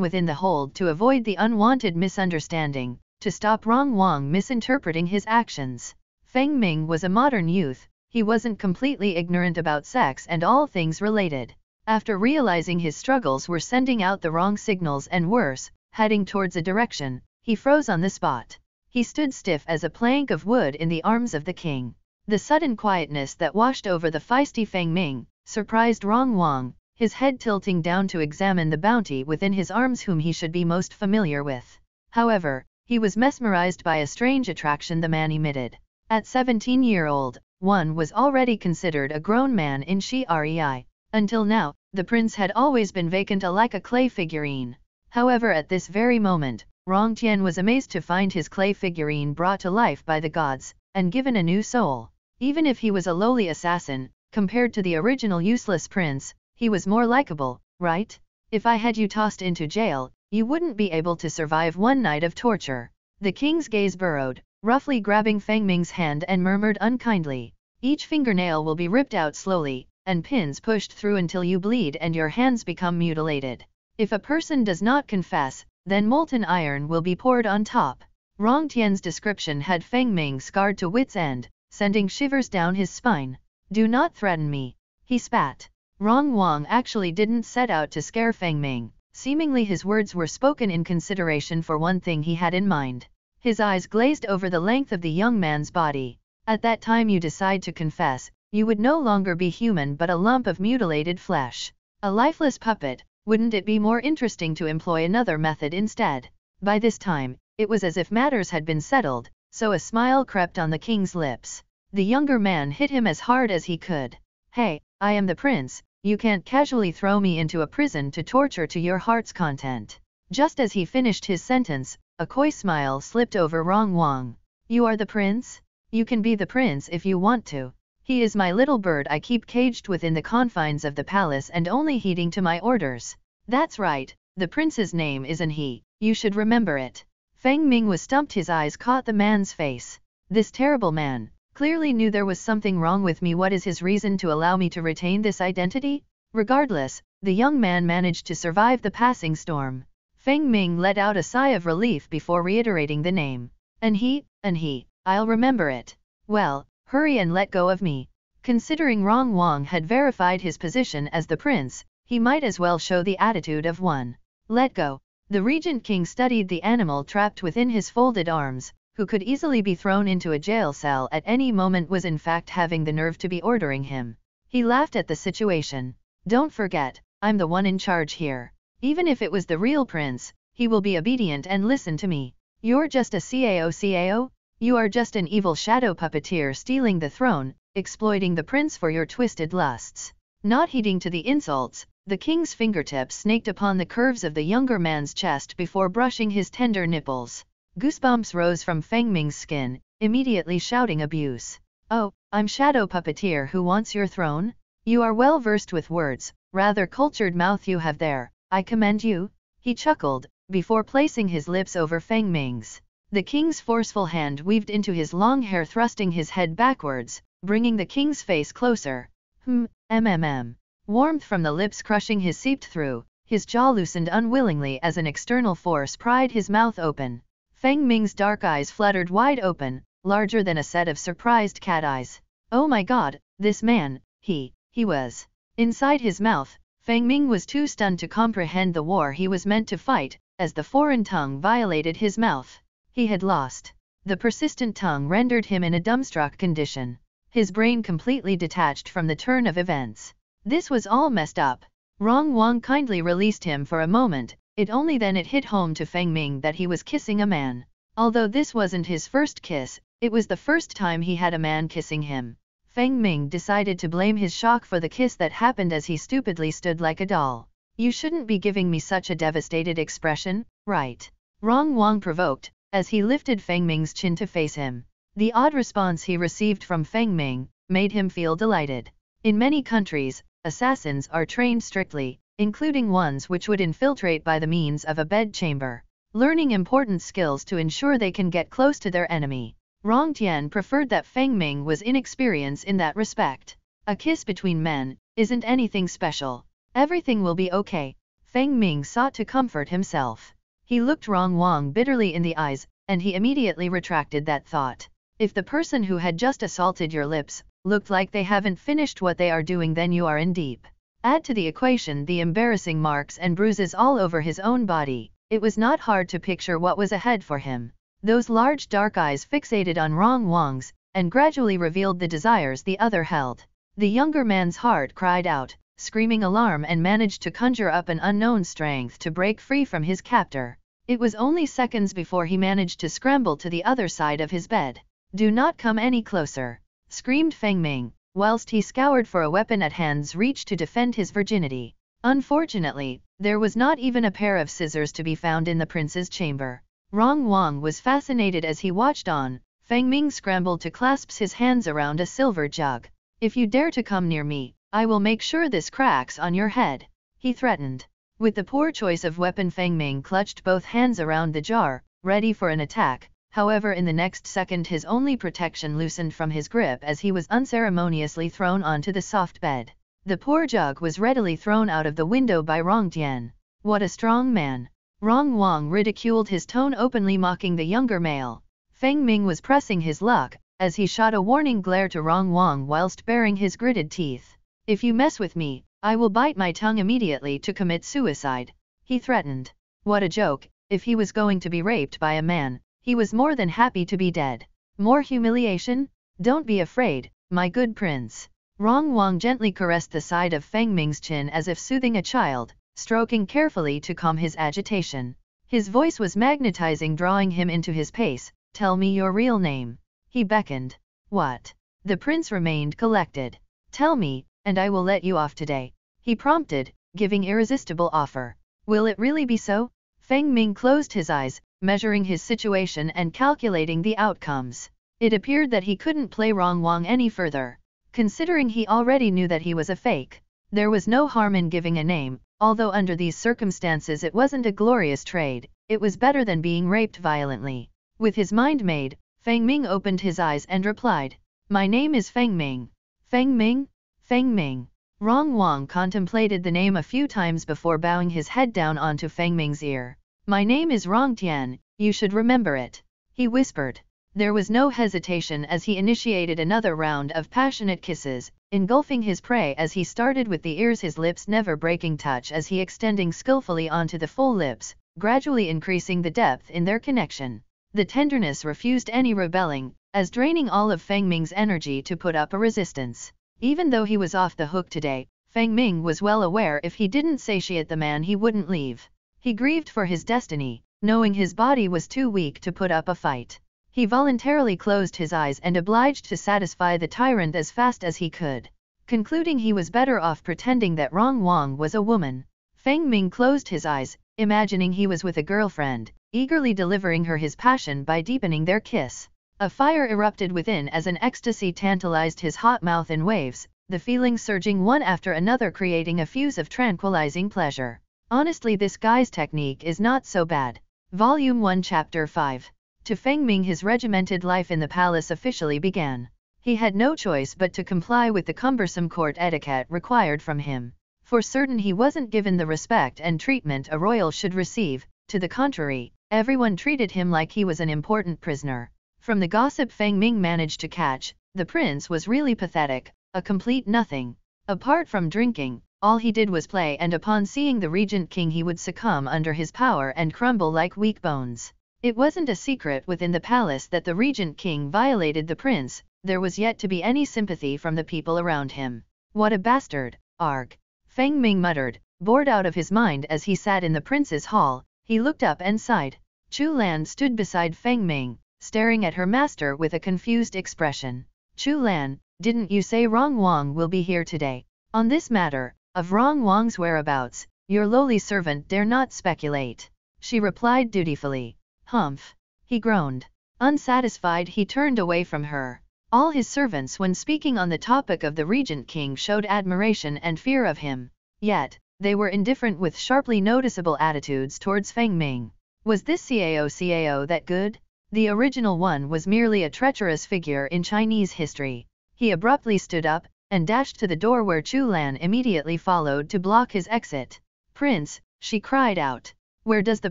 within the hold to avoid the unwanted misunderstanding, to stop Rong Wang misinterpreting his actions. Feng Ming was a modern youth, he wasn't completely ignorant about sex and all things related. After realizing his struggles were sending out the wrong signals and worse, heading towards a direction, he froze on the spot. He stood stiff as a plank of wood in the arms of the king. The sudden quietness that washed over the feisty Feng Ming, surprised Rong Wang, his head tilting down to examine the bounty within his arms whom he should be most familiar with. However, he was mesmerized by a strange attraction the man emitted. At 17-year-old, one was already considered a grown man in Shi Rei. Until now, the prince had always been vacant like a clay figurine. However at this very moment, Rong Tian was amazed to find his clay figurine brought to life by the gods, and given a new soul. Even if he was a lowly assassin, compared to the original useless prince, he was more likable, right? If I had you tossed into jail, you wouldn't be able to survive one night of torture. The king's gaze burrowed, roughly grabbing Fang Ming's hand and murmured unkindly, Each fingernail will be ripped out slowly, and pins pushed through until you bleed and your hands become mutilated. If a person does not confess, then molten iron will be poured on top. Rong Tian's description had Fang Ming scarred to wit's end, sending shivers down his spine. Do not threaten me, he spat. Rong Wang actually didn't set out to scare Fang Ming, seemingly his words were spoken in consideration for one thing he had in mind. His eyes glazed over the length of the young man's body. At that time you decide to confess, you would no longer be human but a lump of mutilated flesh. A lifeless puppet, wouldn't it be more interesting to employ another method instead? By this time, it was as if matters had been settled, so a smile crept on the king's lips. The younger man hit him as hard as he could. Hey, I am the prince, you can't casually throw me into a prison to torture to your heart's content. Just as he finished his sentence, a coy smile slipped over Rong Wang. You are the prince? You can be the prince if you want to. He is my little bird I keep caged within the confines of the palace and only heeding to my orders. That's right, the prince's name is not He. you should remember it. Feng Ming was stumped his eyes caught the man's face. This terrible man, clearly knew there was something wrong with me what is his reason to allow me to retain this identity? Regardless, the young man managed to survive the passing storm. Feng Ming let out a sigh of relief before reiterating the name. And he, and he, I'll remember it. Well, hurry and let go of me. Considering Rong Wang had verified his position as the prince, he might as well show the attitude of one. Let go. The regent king studied the animal trapped within his folded arms, who could easily be thrown into a jail cell at any moment was in fact having the nerve to be ordering him. He laughed at the situation. Don't forget, I'm the one in charge here. Even if it was the real prince, he will be obedient and listen to me. You're just a CAO CAO, you are just an evil shadow puppeteer stealing the throne, exploiting the prince for your twisted lusts. Not heeding to the insults, the king's fingertips snaked upon the curves of the younger man's chest before brushing his tender nipples. Goosebumps rose from Feng Ming's skin, immediately shouting abuse. Oh, I'm shadow puppeteer who wants your throne? You are well versed with words, rather cultured mouth you have there, I commend you, he chuckled, before placing his lips over Feng Ming's. The king's forceful hand weaved into his long hair thrusting his head backwards, bringing the king's face closer. Hmm, mmm. Warmth from the lips crushing his seeped through, his jaw loosened unwillingly as an external force pried his mouth open. Feng Ming's dark eyes fluttered wide open, larger than a set of surprised cat eyes. Oh my god, this man, he, he was. Inside his mouth, Fang Ming was too stunned to comprehend the war he was meant to fight, as the foreign tongue violated his mouth. He had lost. The persistent tongue rendered him in a dumbstruck condition, his brain completely detached from the turn of events. This was all messed up. Rong Wang kindly released him for a moment, it only then it hit home to Feng Ming that he was kissing a man. Although this wasn't his first kiss, it was the first time he had a man kissing him. Feng Ming decided to blame his shock for the kiss that happened as he stupidly stood like a doll. You shouldn't be giving me such a devastated expression, right? Rong Wang provoked, as he lifted Feng Ming's chin to face him. The odd response he received from Feng Ming made him feel delighted. In many countries, assassins are trained strictly, including ones which would infiltrate by the means of a bedchamber, learning important skills to ensure they can get close to their enemy. Rong Tian preferred that Feng Ming was inexperienced in that respect. A kiss between men isn't anything special. Everything will be okay. Feng Ming sought to comfort himself. He looked Rong Wang bitterly in the eyes, and he immediately retracted that thought. If the person who had just assaulted your lips looked like they haven't finished what they are doing, then you are in deep. Add to the equation the embarrassing marks and bruises all over his own body. It was not hard to picture what was ahead for him those large dark eyes fixated on Rong Wang's, and gradually revealed the desires the other held. The younger man's heart cried out, screaming alarm and managed to conjure up an unknown strength to break free from his captor. It was only seconds before he managed to scramble to the other side of his bed. Do not come any closer, screamed Feng Ming, whilst he scoured for a weapon at hand's reach to defend his virginity. Unfortunately, there was not even a pair of scissors to be found in the prince's chamber. Rong Wang was fascinated as he watched on, Fang Ming scrambled to clasp his hands around a silver jug. If you dare to come near me, I will make sure this cracks on your head, he threatened. With the poor choice of weapon Fang Ming clutched both hands around the jar, ready for an attack, however in the next second his only protection loosened from his grip as he was unceremoniously thrown onto the soft bed. The poor jug was readily thrown out of the window by Rong Tian. What a strong man! Rong Wang ridiculed his tone openly mocking the younger male. Feng Ming was pressing his luck, as he shot a warning glare to Rong Wang whilst baring his gritted teeth. If you mess with me, I will bite my tongue immediately to commit suicide, he threatened. What a joke, if he was going to be raped by a man, he was more than happy to be dead. More humiliation? Don't be afraid, my good prince. Rong Wang gently caressed the side of Feng Ming's chin as if soothing a child, stroking carefully to calm his agitation. His voice was magnetizing, drawing him into his pace. Tell me your real name, he beckoned. What? The prince remained collected. Tell me, and I will let you off today, he prompted, giving irresistible offer. Will it really be so? Feng Ming closed his eyes, measuring his situation and calculating the outcomes. It appeared that he couldn't play Rong Wang any further. Considering he already knew that he was a fake, there was no harm in giving a name, although under these circumstances it wasn't a glorious trade, it was better than being raped violently. With his mind made, Feng Ming opened his eyes and replied, My name is Feng Ming. Feng Ming? Feng Ming. Rong Wang contemplated the name a few times before bowing his head down onto Feng Ming's ear. My name is Rong Tian, you should remember it. He whispered. There was no hesitation as he initiated another round of passionate kisses, engulfing his prey as he started with the ears his lips never breaking touch as he extending skillfully onto the full lips, gradually increasing the depth in their connection. The tenderness refused any rebelling, as draining all of Feng Ming's energy to put up a resistance. Even though he was off the hook today, Feng Ming was well aware if he didn't satiate the man he wouldn't leave. He grieved for his destiny, knowing his body was too weak to put up a fight. He voluntarily closed his eyes and obliged to satisfy the tyrant as fast as he could. Concluding he was better off pretending that Rong Wang was a woman, Feng Ming closed his eyes, imagining he was with a girlfriend, eagerly delivering her his passion by deepening their kiss. A fire erupted within as an ecstasy tantalized his hot mouth in waves, the feelings surging one after another creating a fuse of tranquilizing pleasure. Honestly this guy's technique is not so bad. Volume 1 Chapter 5 to Feng Ming his regimented life in the palace officially began. He had no choice but to comply with the cumbersome court etiquette required from him. For certain he wasn't given the respect and treatment a royal should receive, to the contrary, everyone treated him like he was an important prisoner. From the gossip Feng Ming managed to catch, the prince was really pathetic, a complete nothing. Apart from drinking, all he did was play and upon seeing the regent king he would succumb under his power and crumble like weak bones. It wasn't a secret within the palace that the regent king violated the prince, there was yet to be any sympathy from the people around him. What a bastard, Arg! Feng Ming muttered, bored out of his mind as he sat in the prince's hall, he looked up and sighed. Chu Lan stood beside Feng Ming, staring at her master with a confused expression. Chu Lan, didn't you say Rong Wang will be here today? On this matter, of Rong Wang's whereabouts, your lowly servant dare not speculate. She replied dutifully. Humph, he groaned. Unsatisfied, he turned away from her. All his servants, when speaking on the topic of the regent king, showed admiration and fear of him. Yet, they were indifferent with sharply noticeable attitudes towards Feng Ming. Was this Cao Cao that good? The original one was merely a treacherous figure in Chinese history. He abruptly stood up, and dashed to the door where Chu Lan immediately followed to block his exit. Prince, she cried out. Where does the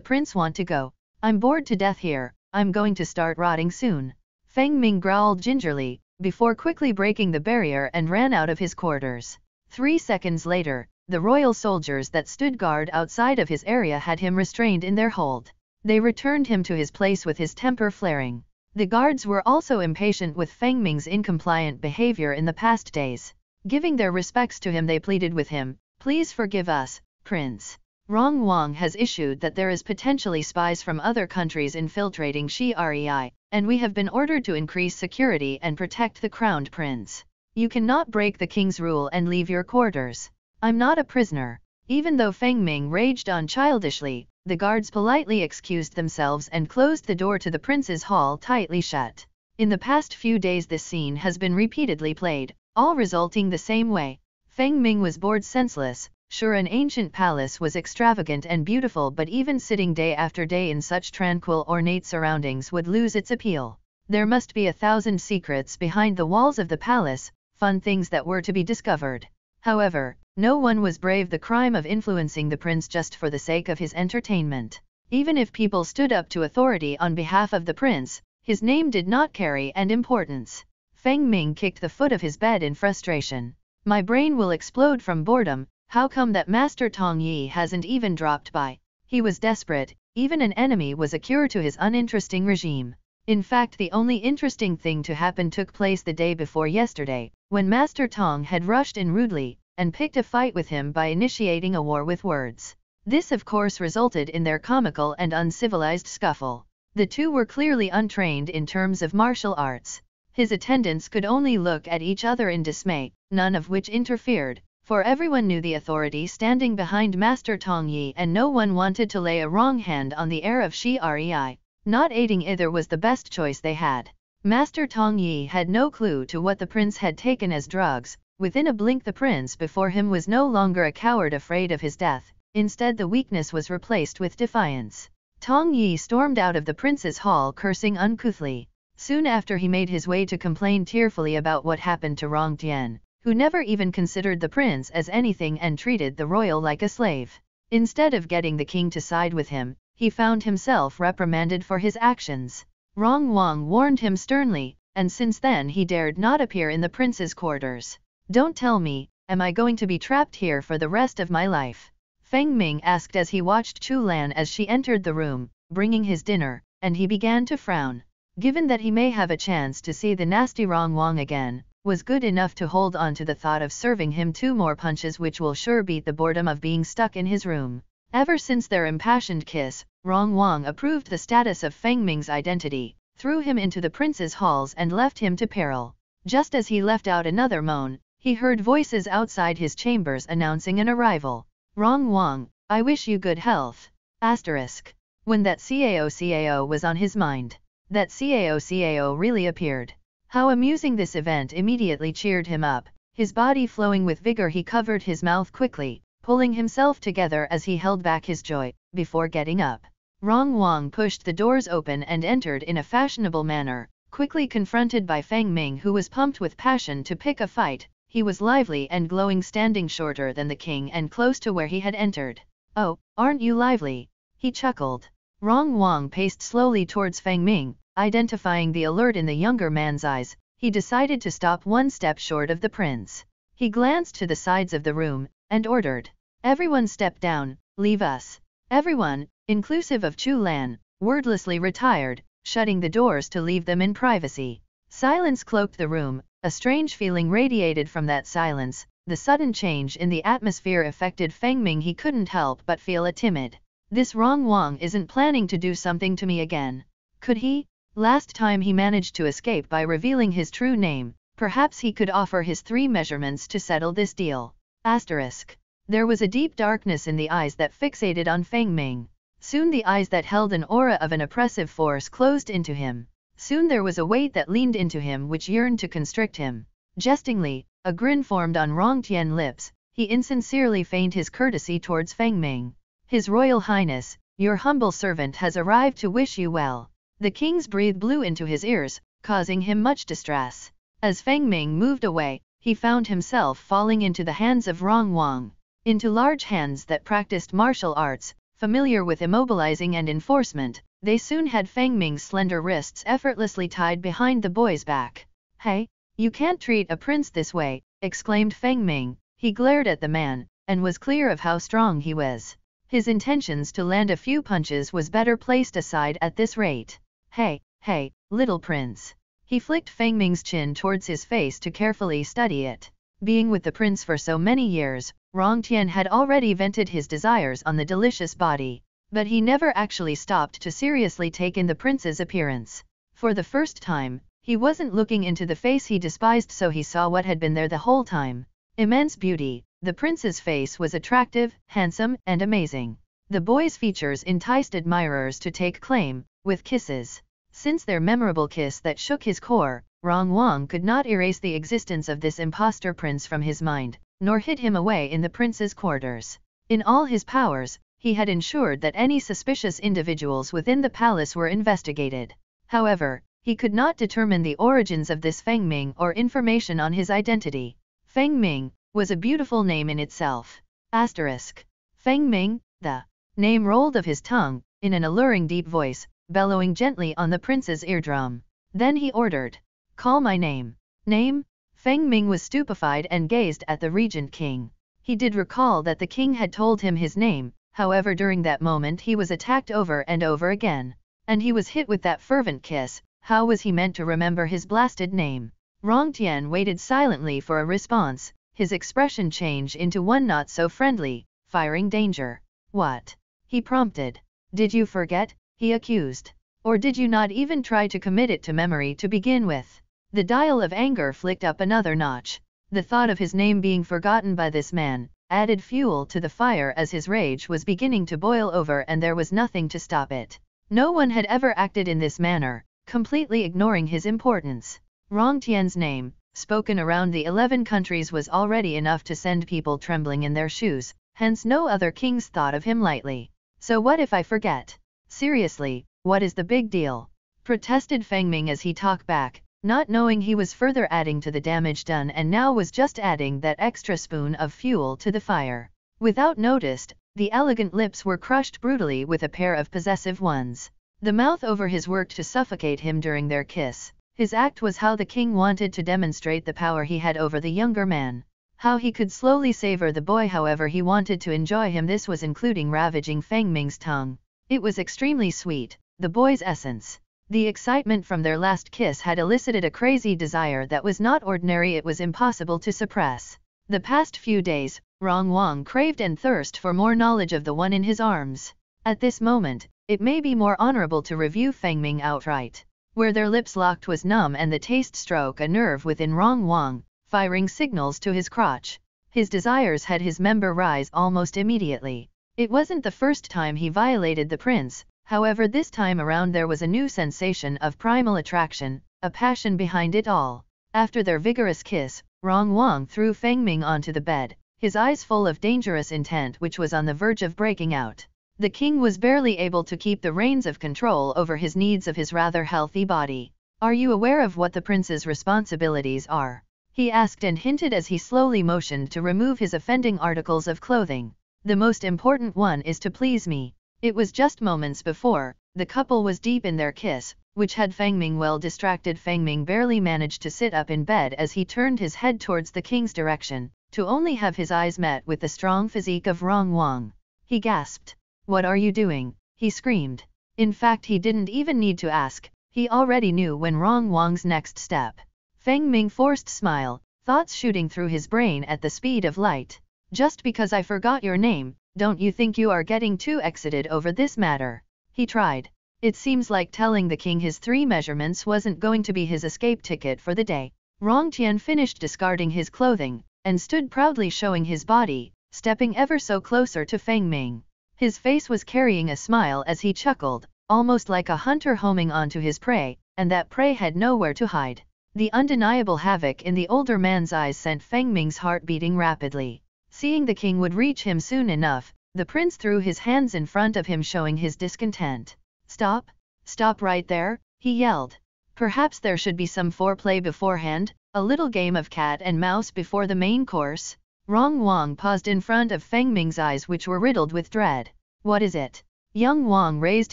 prince want to go? I'm bored to death here, I'm going to start rotting soon. Feng Ming growled gingerly, before quickly breaking the barrier and ran out of his quarters. Three seconds later, the royal soldiers that stood guard outside of his area had him restrained in their hold. They returned him to his place with his temper flaring. The guards were also impatient with Feng Ming's incompliant behavior in the past days. Giving their respects to him they pleaded with him, please forgive us, Prince. Rong Wang has issued that there is potentially spies from other countries infiltrating Shi REI, and we have been ordered to increase security and protect the crowned prince. You cannot break the king's rule and leave your quarters. I'm not a prisoner. Even though Feng Ming raged on childishly, the guards politely excused themselves and closed the door to the prince's hall tightly shut. In the past few days this scene has been repeatedly played, all resulting the same way. Feng Ming was bored senseless, Sure an ancient palace was extravagant and beautiful but even sitting day after day in such tranquil ornate surroundings would lose its appeal. There must be a thousand secrets behind the walls of the palace, fun things that were to be discovered. However, no one was brave the crime of influencing the prince just for the sake of his entertainment. Even if people stood up to authority on behalf of the prince, his name did not carry and importance. Feng Ming kicked the foot of his bed in frustration. My brain will explode from boredom, how come that Master Tong Yi hasn't even dropped by? He was desperate, even an enemy was a cure to his uninteresting regime. In fact the only interesting thing to happen took place the day before yesterday, when Master Tong had rushed in rudely, and picked a fight with him by initiating a war with words. This of course resulted in their comical and uncivilized scuffle. The two were clearly untrained in terms of martial arts. His attendants could only look at each other in dismay, none of which interfered, for everyone knew the authority standing behind Master Tong Yi, and no one wanted to lay a wrong hand on the heir of Shi Rei, not aiding either was the best choice they had. Master Tong Yi had no clue to what the prince had taken as drugs, within a blink the prince before him was no longer a coward afraid of his death, instead the weakness was replaced with defiance. Tong Yi stormed out of the prince's hall cursing uncouthly. Soon after he made his way to complain tearfully about what happened to Rong Tian, who never even considered the prince as anything and treated the royal like a slave. Instead of getting the king to side with him, he found himself reprimanded for his actions. Rong Wang warned him sternly, and since then he dared not appear in the prince's quarters. Don't tell me, am I going to be trapped here for the rest of my life? Feng Ming asked as he watched Chu Lan as she entered the room, bringing his dinner, and he began to frown. Given that he may have a chance to see the nasty Rong Wang again, was good enough to hold on to the thought of serving him two more punches which will sure beat the boredom of being stuck in his room. Ever since their impassioned kiss, Rong Wang approved the status of Feng Ming's identity, threw him into the prince's halls and left him to peril. Just as he left out another moan, he heard voices outside his chambers announcing an arrival. Rong Wang, I wish you good health. Asterisk. When that CAO CAO was on his mind, that CAO CAO really appeared. How amusing this event immediately cheered him up, his body flowing with vigor he covered his mouth quickly, pulling himself together as he held back his joy, before getting up. Rong Wang pushed the doors open and entered in a fashionable manner, quickly confronted by Fang Ming who was pumped with passion to pick a fight, he was lively and glowing standing shorter than the king and close to where he had entered. Oh, aren't you lively? He chuckled. Rong Wang paced slowly towards Fang Ming, Identifying the alert in the younger man's eyes, he decided to stop one step short of the prince. He glanced to the sides of the room, and ordered, Everyone step down, leave us. Everyone, inclusive of Chu Lan, wordlessly retired, shutting the doors to leave them in privacy. Silence cloaked the room, a strange feeling radiated from that silence, the sudden change in the atmosphere affected Feng Ming he couldn't help but feel a timid. This Rong Wang isn't planning to do something to me again. Could he? Last time he managed to escape by revealing his true name, perhaps he could offer his three measurements to settle this deal. Asterisk. There was a deep darkness in the eyes that fixated on Feng Ming. Soon the eyes that held an aura of an oppressive force closed into him. Soon there was a weight that leaned into him which yearned to constrict him. Jestingly, a grin formed on Rong Tian lips, he insincerely feigned his courtesy towards Feng Ming. His Royal Highness, your humble servant has arrived to wish you well. The king's breath blew into his ears, causing him much distress. As Feng Ming moved away, he found himself falling into the hands of Rong Wang, into large hands that practiced martial arts, familiar with immobilizing and enforcement, they soon had Feng Ming's slender wrists effortlessly tied behind the boy's back. Hey, you can't treat a prince this way, exclaimed Feng Ming. He glared at the man, and was clear of how strong he was. His intentions to land a few punches was better placed aside at this rate. Hey, hey, little prince. He flicked Feng Ming's chin towards his face to carefully study it. Being with the prince for so many years, Rong Tian had already vented his desires on the delicious body, but he never actually stopped to seriously take in the prince's appearance. For the first time, he wasn't looking into the face he despised so he saw what had been there the whole time. Immense beauty, the prince's face was attractive, handsome, and amazing. The boy's features enticed admirers to take claim, with kisses. Since their memorable kiss that shook his core, Rong Wang could not erase the existence of this impostor prince from his mind, nor hid him away in the prince's quarters. In all his powers, he had ensured that any suspicious individuals within the palace were investigated. However, he could not determine the origins of this Feng Ming or information on his identity. Feng Ming was a beautiful name in itself. Asterisk. Feng Ming, the name rolled of his tongue, in an alluring deep voice, bellowing gently on the prince's eardrum. Then he ordered, Call my name. Name? Feng Ming was stupefied and gazed at the regent king. He did recall that the king had told him his name, however during that moment he was attacked over and over again. And he was hit with that fervent kiss, how was he meant to remember his blasted name? Rong Tian waited silently for a response, his expression changed into one not so friendly, firing danger. What? He prompted. Did you forget? he accused. Or did you not even try to commit it to memory to begin with? The dial of anger flicked up another notch. The thought of his name being forgotten by this man added fuel to the fire as his rage was beginning to boil over and there was nothing to stop it. No one had ever acted in this manner, completely ignoring his importance. Rong Tian's name, spoken around the 11 countries was already enough to send people trembling in their shoes, hence no other kings thought of him lightly. So what if I forget? Seriously, what is the big deal? Protested Ming as he talked back, not knowing he was further adding to the damage done and now was just adding that extra spoon of fuel to the fire. Without noticed, the elegant lips were crushed brutally with a pair of possessive ones. The mouth over his worked to suffocate him during their kiss. His act was how the king wanted to demonstrate the power he had over the younger man. How he could slowly savor the boy however he wanted to enjoy him this was including ravaging Feng Ming's tongue. It was extremely sweet, the boy's essence. The excitement from their last kiss had elicited a crazy desire that was not ordinary it was impossible to suppress. The past few days, Rong Wang craved and thirst for more knowledge of the one in his arms. At this moment, it may be more honorable to review Ming outright. Where their lips locked was numb and the taste stroke a nerve within Rong Wang, firing signals to his crotch. His desires had his member rise almost immediately. It wasn't the first time he violated the prince, however this time around there was a new sensation of primal attraction, a passion behind it all. After their vigorous kiss, Rong Wang threw Feng Ming onto the bed, his eyes full of dangerous intent which was on the verge of breaking out. The king was barely able to keep the reins of control over his needs of his rather healthy body. Are you aware of what the prince's responsibilities are? He asked and hinted as he slowly motioned to remove his offending articles of clothing. The most important one is to please me. It was just moments before, the couple was deep in their kiss, which had Fang Ming well distracted. Fang Ming barely managed to sit up in bed as he turned his head towards the king's direction, to only have his eyes met with the strong physique of Rong Wang. He gasped. What are you doing? he screamed. In fact he didn't even need to ask, he already knew when Rong Wang's next step. Fang Ming forced smile, thoughts shooting through his brain at the speed of light. Just because I forgot your name, don't you think you are getting too excited over this matter? He tried. It seems like telling the king his three measurements wasn't going to be his escape ticket for the day. Rong Tian finished discarding his clothing, and stood proudly showing his body, stepping ever so closer to Feng Ming. His face was carrying a smile as he chuckled, almost like a hunter homing onto his prey, and that prey had nowhere to hide. The undeniable havoc in the older man's eyes sent Feng Ming's heart beating rapidly. Seeing the king would reach him soon enough, the prince threw his hands in front of him showing his discontent. Stop, stop right there, he yelled. Perhaps there should be some foreplay beforehand, a little game of cat and mouse before the main course. Rong Wang paused in front of Feng Ming's eyes which were riddled with dread. What is it? Young Wang raised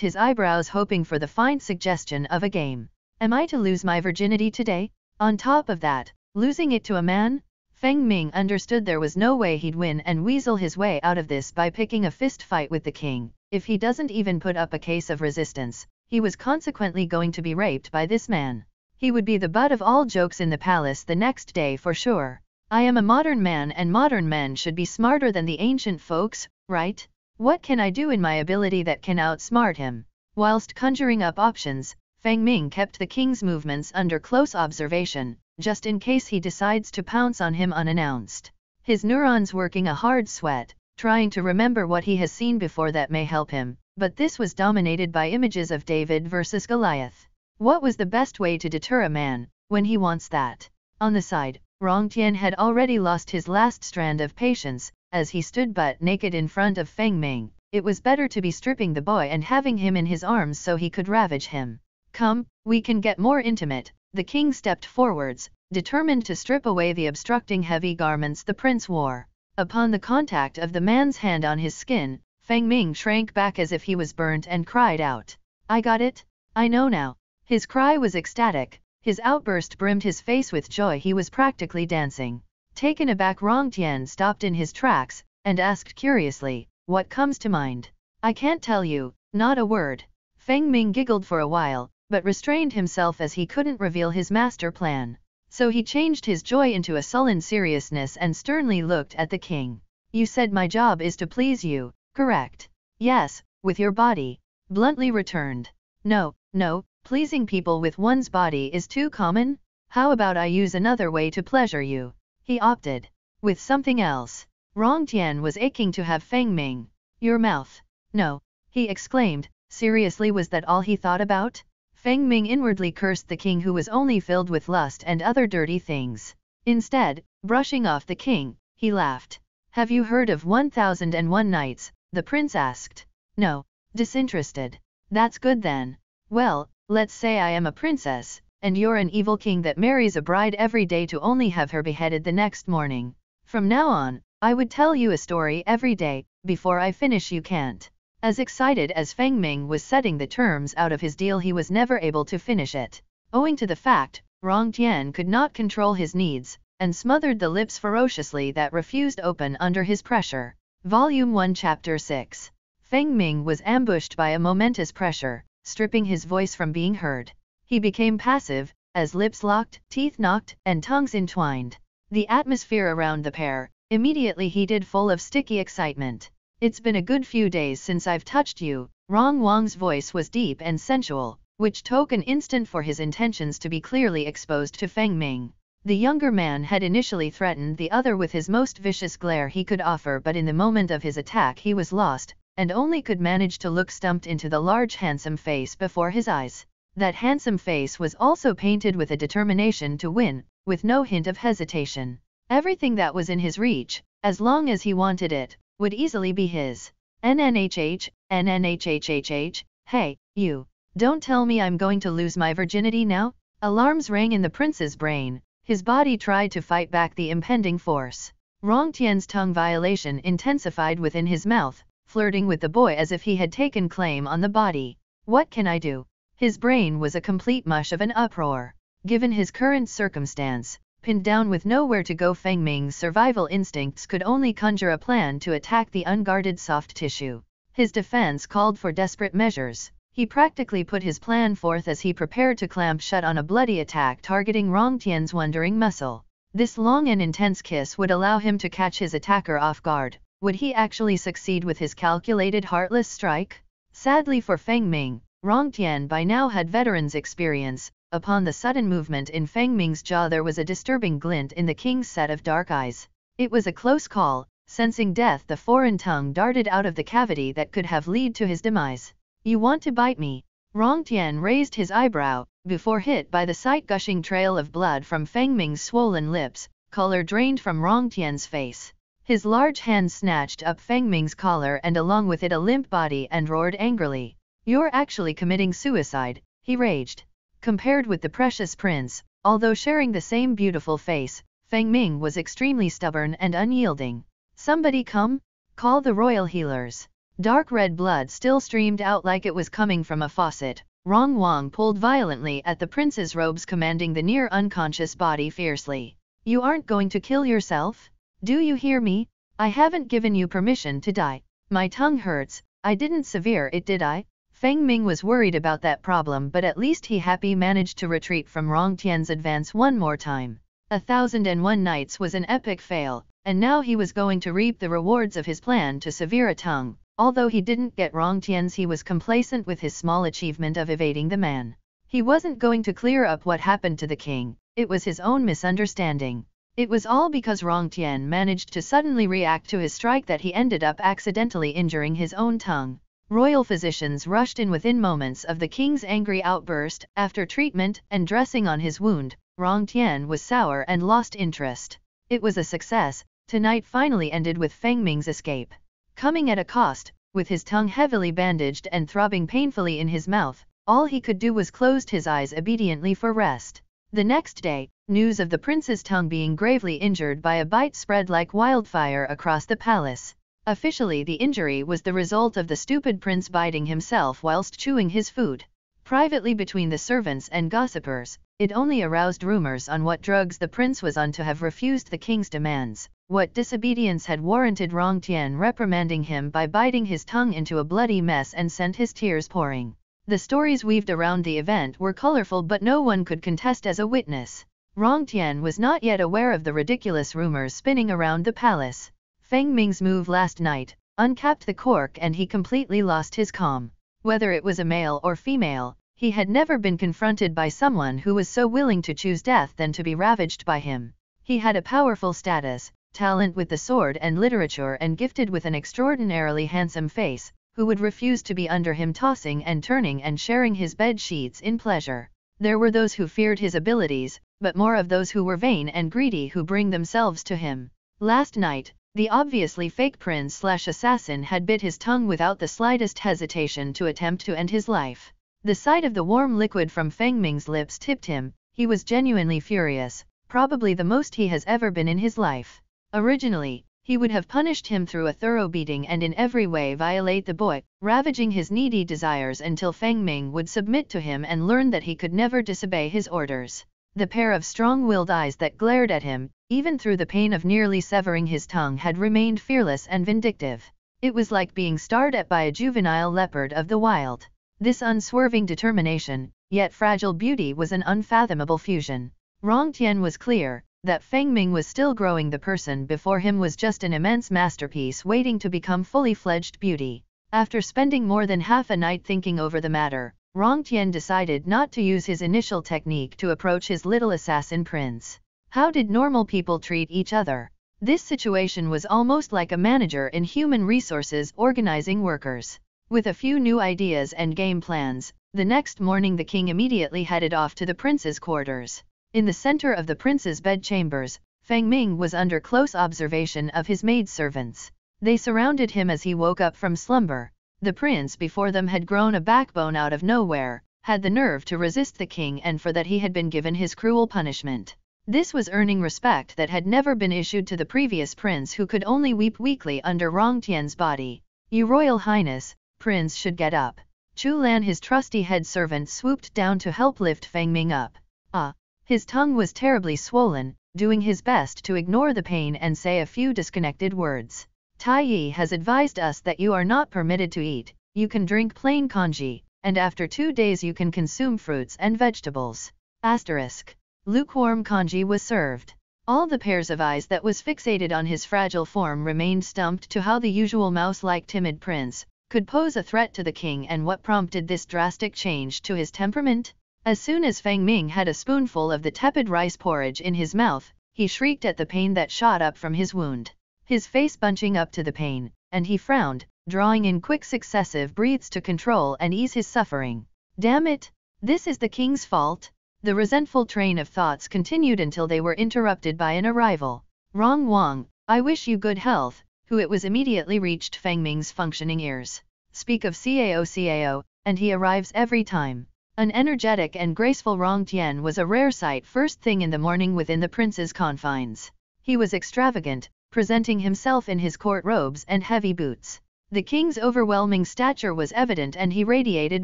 his eyebrows hoping for the fine suggestion of a game. Am I to lose my virginity today? On top of that, losing it to a man? Feng Ming understood there was no way he'd win and weasel his way out of this by picking a fist fight with the king. If he doesn't even put up a case of resistance, he was consequently going to be raped by this man. He would be the butt of all jokes in the palace the next day for sure. I am a modern man and modern men should be smarter than the ancient folks, right? What can I do in my ability that can outsmart him? Whilst conjuring up options, Feng Ming kept the king's movements under close observation, just in case he decides to pounce on him unannounced. His neurons working a hard sweat, trying to remember what he has seen before that may help him, but this was dominated by images of David versus Goliath. What was the best way to deter a man, when he wants that? On the side, Rong Tian had already lost his last strand of patience, as he stood butt naked in front of Feng Ming. It was better to be stripping the boy and having him in his arms so he could ravage him. Come, we can get more intimate, the king stepped forwards, determined to strip away the obstructing heavy garments the prince wore. Upon the contact of the man's hand on his skin, Feng Ming shrank back as if he was burnt and cried out, I got it, I know now. His cry was ecstatic, his outburst brimmed his face with joy he was practically dancing. Taken aback Rong Tian stopped in his tracks, and asked curiously, what comes to mind? I can't tell you, not a word. Feng Ming giggled for a while, but restrained himself as he couldn't reveal his master plan. So he changed his joy into a sullen seriousness and sternly looked at the king. You said my job is to please you, correct? Yes, with your body, bluntly returned. No, no, pleasing people with one's body is too common, how about I use another way to pleasure you? He opted. With something else. Rong Tian was aching to have Feng Ming. Your mouth. No, he exclaimed, seriously was that all he thought about? Feng Ming inwardly cursed the king who was only filled with lust and other dirty things. Instead, brushing off the king, he laughed. Have you heard of 1001 Nights? the prince asked. No, disinterested. That's good then. Well, let's say I am a princess, and you're an evil king that marries a bride every day to only have her beheaded the next morning. From now on, I would tell you a story every day, before I finish you can't. As excited as Feng Ming was setting the terms out of his deal he was never able to finish it, owing to the fact, Rong Tian could not control his needs, and smothered the lips ferociously that refused open under his pressure. Volume 1 Chapter 6 Feng Ming was ambushed by a momentous pressure, stripping his voice from being heard. He became passive, as lips locked, teeth knocked, and tongues entwined. The atmosphere around the pair, immediately heated full of sticky excitement. It's been a good few days since I've touched you. Rong Wang's voice was deep and sensual, which took an instant for his intentions to be clearly exposed to Feng Ming. The younger man had initially threatened the other with his most vicious glare he could offer but in the moment of his attack he was lost, and only could manage to look stumped into the large handsome face before his eyes. That handsome face was also painted with a determination to win, with no hint of hesitation. Everything that was in his reach, as long as he wanted it, would easily be his. NNHH, NNHHHH, hey, you, don't tell me I'm going to lose my virginity now? Alarms rang in the prince's brain, his body tried to fight back the impending force. Rong Tian's tongue violation intensified within his mouth, flirting with the boy as if he had taken claim on the body. What can I do? His brain was a complete mush of an uproar. Given his current circumstance, pinned down with nowhere to go Feng Ming's survival instincts could only conjure a plan to attack the unguarded soft tissue. His defense called for desperate measures. He practically put his plan forth as he prepared to clamp shut on a bloody attack targeting Rong Tian's wandering muscle. This long and intense kiss would allow him to catch his attacker off guard. Would he actually succeed with his calculated heartless strike? Sadly for Feng Ming, Rong Tian by now had veteran's experience, upon the sudden movement in Fang Ming's jaw there was a disturbing glint in the king's set of dark eyes. It was a close call, sensing death the foreign tongue darted out of the cavity that could have lead to his demise. You want to bite me? Rong Tian raised his eyebrow, before hit by the sight-gushing trail of blood from Fang Ming's swollen lips, color drained from Rong Tian's face. His large hand snatched up Fang Ming's collar and along with it a limp body and roared angrily. You're actually committing suicide, he raged. Compared with the precious prince, although sharing the same beautiful face, Feng Ming was extremely stubborn and unyielding. Somebody come? Call the royal healers. Dark red blood still streamed out like it was coming from a faucet. Rong Wang pulled violently at the prince's robes commanding the near unconscious body fiercely. You aren't going to kill yourself? Do you hear me? I haven't given you permission to die. My tongue hurts, I didn't severe it did I? Feng Ming was worried about that problem but at least he happy managed to retreat from Rong Tian's advance one more time. A Thousand and One Nights was an epic fail, and now he was going to reap the rewards of his plan to severe a tongue. Although he didn't get Rong Tian's he was complacent with his small achievement of evading the man. He wasn't going to clear up what happened to the king, it was his own misunderstanding. It was all because Rong Tian managed to suddenly react to his strike that he ended up accidentally injuring his own tongue royal physicians rushed in within moments of the king's angry outburst. After treatment and dressing on his wound, Rong Tian was sour and lost interest. It was a success, tonight finally ended with Feng Ming's escape. Coming at a cost, with his tongue heavily bandaged and throbbing painfully in his mouth, all he could do was close his eyes obediently for rest. The next day, news of the prince's tongue being gravely injured by a bite spread like wildfire across the palace. Officially the injury was the result of the stupid prince biting himself whilst chewing his food. Privately between the servants and gossipers, it only aroused rumors on what drugs the prince was on to have refused the king's demands, what disobedience had warranted Rong Tian reprimanding him by biting his tongue into a bloody mess and sent his tears pouring. The stories weaved around the event were colorful but no one could contest as a witness. Rong Tian was not yet aware of the ridiculous rumors spinning around the palace. Feng Ming's move last night, uncapped the cork and he completely lost his calm. Whether it was a male or female, he had never been confronted by someone who was so willing to choose death than to be ravaged by him. He had a powerful status, talent with the sword and literature and gifted with an extraordinarily handsome face, who would refuse to be under him tossing and turning and sharing his bed sheets in pleasure. There were those who feared his abilities, but more of those who were vain and greedy who bring themselves to him. Last night, the obviously fake prince slash assassin had bit his tongue without the slightest hesitation to attempt to end his life. The sight of the warm liquid from Ming's lips tipped him, he was genuinely furious, probably the most he has ever been in his life. Originally, he would have punished him through a thorough beating and in every way violate the boy, ravaging his needy desires until Feng Ming would submit to him and learn that he could never disobey his orders. The pair of strong-willed eyes that glared at him, even through the pain of nearly severing his tongue had remained fearless and vindictive. It was like being stared at by a juvenile leopard of the wild. This unswerving determination, yet fragile beauty was an unfathomable fusion. Rong Tian was clear, that Feng Ming was still growing the person before him was just an immense masterpiece waiting to become fully fledged beauty. After spending more than half a night thinking over the matter, Rong Tian decided not to use his initial technique to approach his little assassin prince. How did normal people treat each other? This situation was almost like a manager in human resources organizing workers. With a few new ideas and game plans, the next morning the king immediately headed off to the prince's quarters. In the center of the prince's bedchambers, Feng Ming was under close observation of his maidservants. They surrounded him as he woke up from slumber, the prince before them had grown a backbone out of nowhere, had the nerve to resist the king and for that he had been given his cruel punishment. This was earning respect that had never been issued to the previous prince who could only weep weakly under Rong Tian's body. Your Royal Highness, Prince should get up. Chu Lan his trusty head servant swooped down to help lift Feng Ming up. Ah! his tongue was terribly swollen, doing his best to ignore the pain and say a few disconnected words. Tai Yi has advised us that you are not permitted to eat, you can drink plain congee, and after two days you can consume fruits and vegetables. Asterisk. Lukewarm congee was served. All the pairs of eyes that was fixated on his fragile form remained stumped to how the usual mouse-like timid prince could pose a threat to the king and what prompted this drastic change to his temperament. As soon as Fang Ming had a spoonful of the tepid rice porridge in his mouth, he shrieked at the pain that shot up from his wound his face bunching up to the pain, and he frowned, drawing in quick successive breaths to control and ease his suffering. Damn it, this is the king's fault. The resentful train of thoughts continued until they were interrupted by an arrival. Rong Wang, I wish you good health, who it was immediately reached Feng Ming's functioning ears. Speak of Cao Cao, and he arrives every time. An energetic and graceful Rong Tian was a rare sight first thing in the morning within the prince's confines. He was extravagant, presenting himself in his court robes and heavy boots. The king's overwhelming stature was evident and he radiated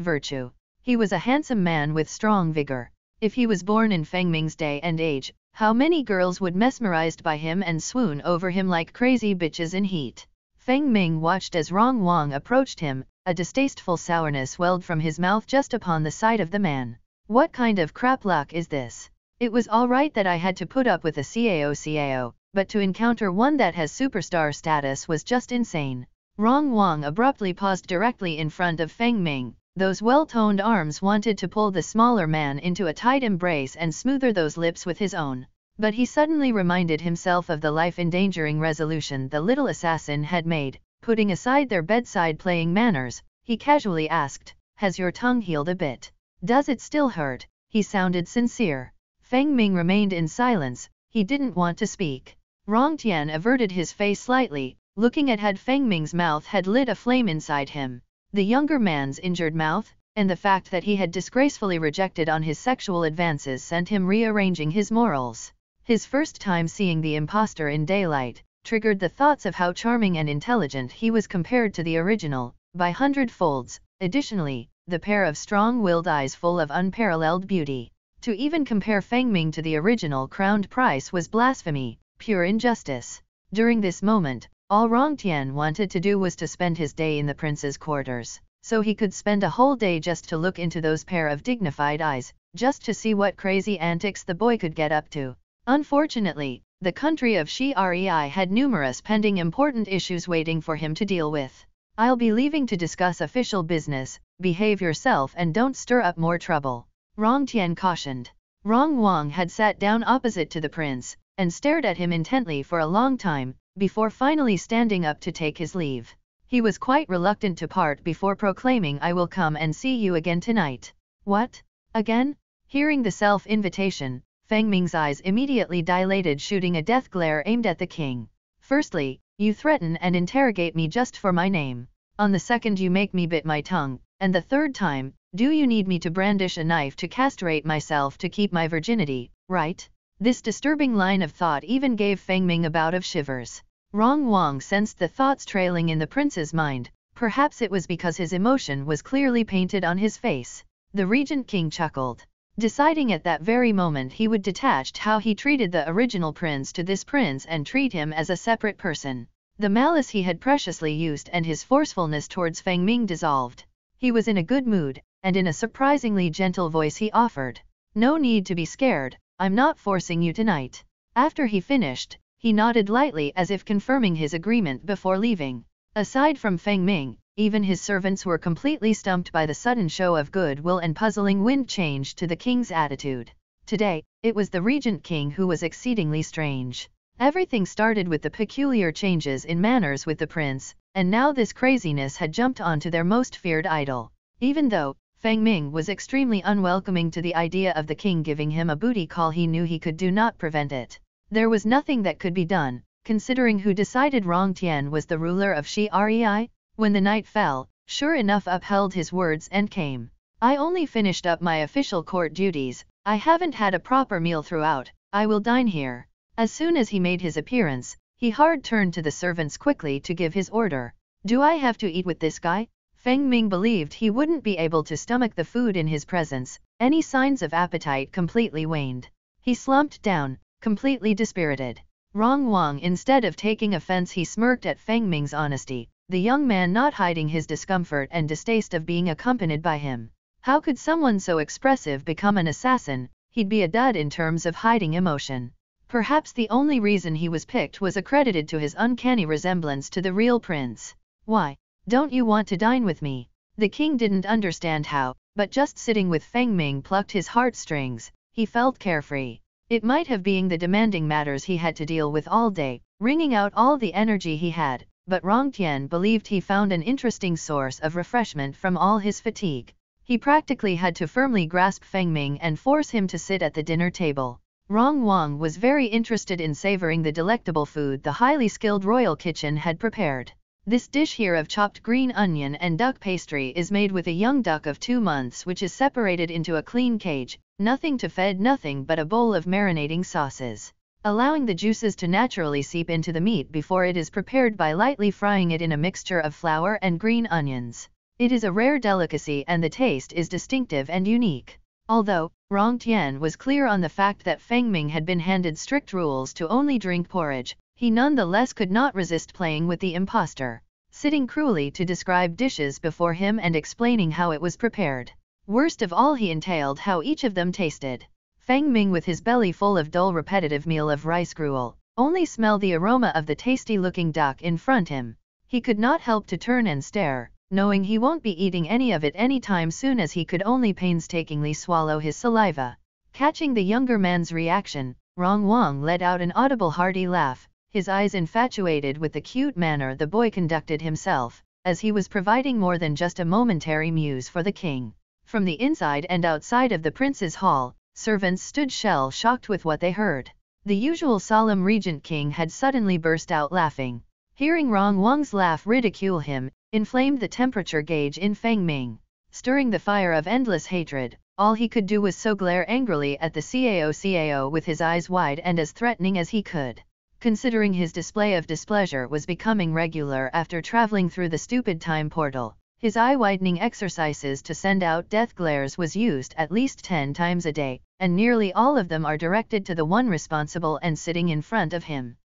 virtue. He was a handsome man with strong vigor. If he was born in Fengming's day and age, how many girls would mesmerized by him and swoon over him like crazy bitches in heat. Feng Ming watched as Rong Wang approached him, a distasteful sourness welled from his mouth just upon the sight of the man. What kind of crap luck is this? It was all right that I had to put up with a CAO CAO, but to encounter one that has superstar status was just insane. Rong Wang abruptly paused directly in front of Feng Ming. Those well-toned arms wanted to pull the smaller man into a tight embrace and smoother those lips with his own. But he suddenly reminded himself of the life-endangering resolution the little assassin had made, putting aside their bedside playing manners, he casually asked, has your tongue healed a bit? Does it still hurt? He sounded sincere. Feng Ming remained in silence, he didn't want to speak. Rong Tian averted his face slightly, looking at Had Fengming's mouth had lit a flame inside him, the younger man's injured mouth, and the fact that he had disgracefully rejected on his sexual advances sent him rearranging his morals. His first time seeing the impostor in daylight, triggered the thoughts of how charming and intelligent he was compared to the original, by hundredfolds, additionally, the pair of strong-willed eyes full of unparalleled beauty. To even compare Feng Ming to the original crowned price was blasphemy, pure injustice. During this moment, all Rong Tian wanted to do was to spend his day in the prince's quarters, so he could spend a whole day just to look into those pair of dignified eyes, just to see what crazy antics the boy could get up to. Unfortunately, the country of Shi Rei had numerous pending important issues waiting for him to deal with. I'll be leaving to discuss official business, behave yourself and don't stir up more trouble. Rong Tian cautioned. Rong Wang had sat down opposite to the prince, and stared at him intently for a long time, before finally standing up to take his leave. He was quite reluctant to part before proclaiming I will come and see you again tonight. What? Again? Hearing the self-invitation, Feng Ming's eyes immediately dilated shooting a death glare aimed at the king. Firstly, you threaten and interrogate me just for my name. On the second you make me bit my tongue, and the third time, do you need me to brandish a knife to castrate myself to keep my virginity, right? This disturbing line of thought even gave Feng Ming a bout of shivers. Rong Wang sensed the thoughts trailing in the prince's mind, perhaps it was because his emotion was clearly painted on his face. The regent king chuckled, deciding at that very moment he would detach how he treated the original prince to this prince and treat him as a separate person. The malice he had preciously used and his forcefulness towards Feng Ming dissolved. He was in a good mood, and in a surprisingly gentle voice he offered, No need to be scared, I'm not forcing you tonight. After he finished, he nodded lightly as if confirming his agreement before leaving. Aside from Feng Ming, even his servants were completely stumped by the sudden show of goodwill and puzzling wind change to the king's attitude. Today, it was the regent king who was exceedingly strange. Everything started with the peculiar changes in manners with the prince, and now this craziness had jumped onto their most feared idol. Even though, Feng Ming was extremely unwelcoming to the idea of the king giving him a booty call he knew he could do not prevent it. There was nothing that could be done, considering who decided Rong Tian was the ruler of Shi Rei, when the night fell, sure enough upheld his words and came. I only finished up my official court duties, I haven't had a proper meal throughout, I will dine here. As soon as he made his appearance, he hard turned to the servants quickly to give his order. Do I have to eat with this guy? Feng Ming believed he wouldn't be able to stomach the food in his presence, any signs of appetite completely waned. He slumped down, completely dispirited. Rong Wang instead of taking offense he smirked at Feng Ming's honesty, the young man not hiding his discomfort and distaste of being accompanied by him. How could someone so expressive become an assassin, he'd be a dud in terms of hiding emotion. Perhaps the only reason he was picked was accredited to his uncanny resemblance to the real prince. Why, don't you want to dine with me? The king didn't understand how, but just sitting with Feng Ming plucked his heartstrings, he felt carefree. It might have been the demanding matters he had to deal with all day, wringing out all the energy he had, but Rong Tian believed he found an interesting source of refreshment from all his fatigue. He practically had to firmly grasp Feng Ming and force him to sit at the dinner table. Rong Wang was very interested in savoring the delectable food the highly skilled royal kitchen had prepared. This dish here of chopped green onion and duck pastry is made with a young duck of two months which is separated into a clean cage, nothing to fed nothing but a bowl of marinating sauces, allowing the juices to naturally seep into the meat before it is prepared by lightly frying it in a mixture of flour and green onions. It is a rare delicacy and the taste is distinctive and unique. Although, Rong Tian was clear on the fact that Feng Ming had been handed strict rules to only drink porridge, he nonetheless could not resist playing with the impostor, sitting cruelly to describe dishes before him and explaining how it was prepared. Worst of all he entailed how each of them tasted. Fang Ming with his belly full of dull repetitive meal of rice gruel, only smell the aroma of the tasty-looking duck in front him. He could not help to turn and stare, knowing he won't be eating any of it any time soon as he could only painstakingly swallow his saliva. Catching the younger man's reaction, Rong Wang let out an audible hearty laugh, his eyes infatuated with the cute manner the boy conducted himself, as he was providing more than just a momentary muse for the king. From the inside and outside of the prince's hall, servants stood shell-shocked with what they heard. The usual solemn regent king had suddenly burst out laughing. Hearing Rong Wang's laugh ridicule him, inflamed the temperature gauge in Feng Ming, stirring the fire of endless hatred. All he could do was so glare angrily at the CAO CAO with his eyes wide and as threatening as he could considering his display of displeasure was becoming regular after traveling through the stupid time portal. His eye widening exercises to send out death glares was used at least 10 times a day, and nearly all of them are directed to the one responsible and sitting in front of him.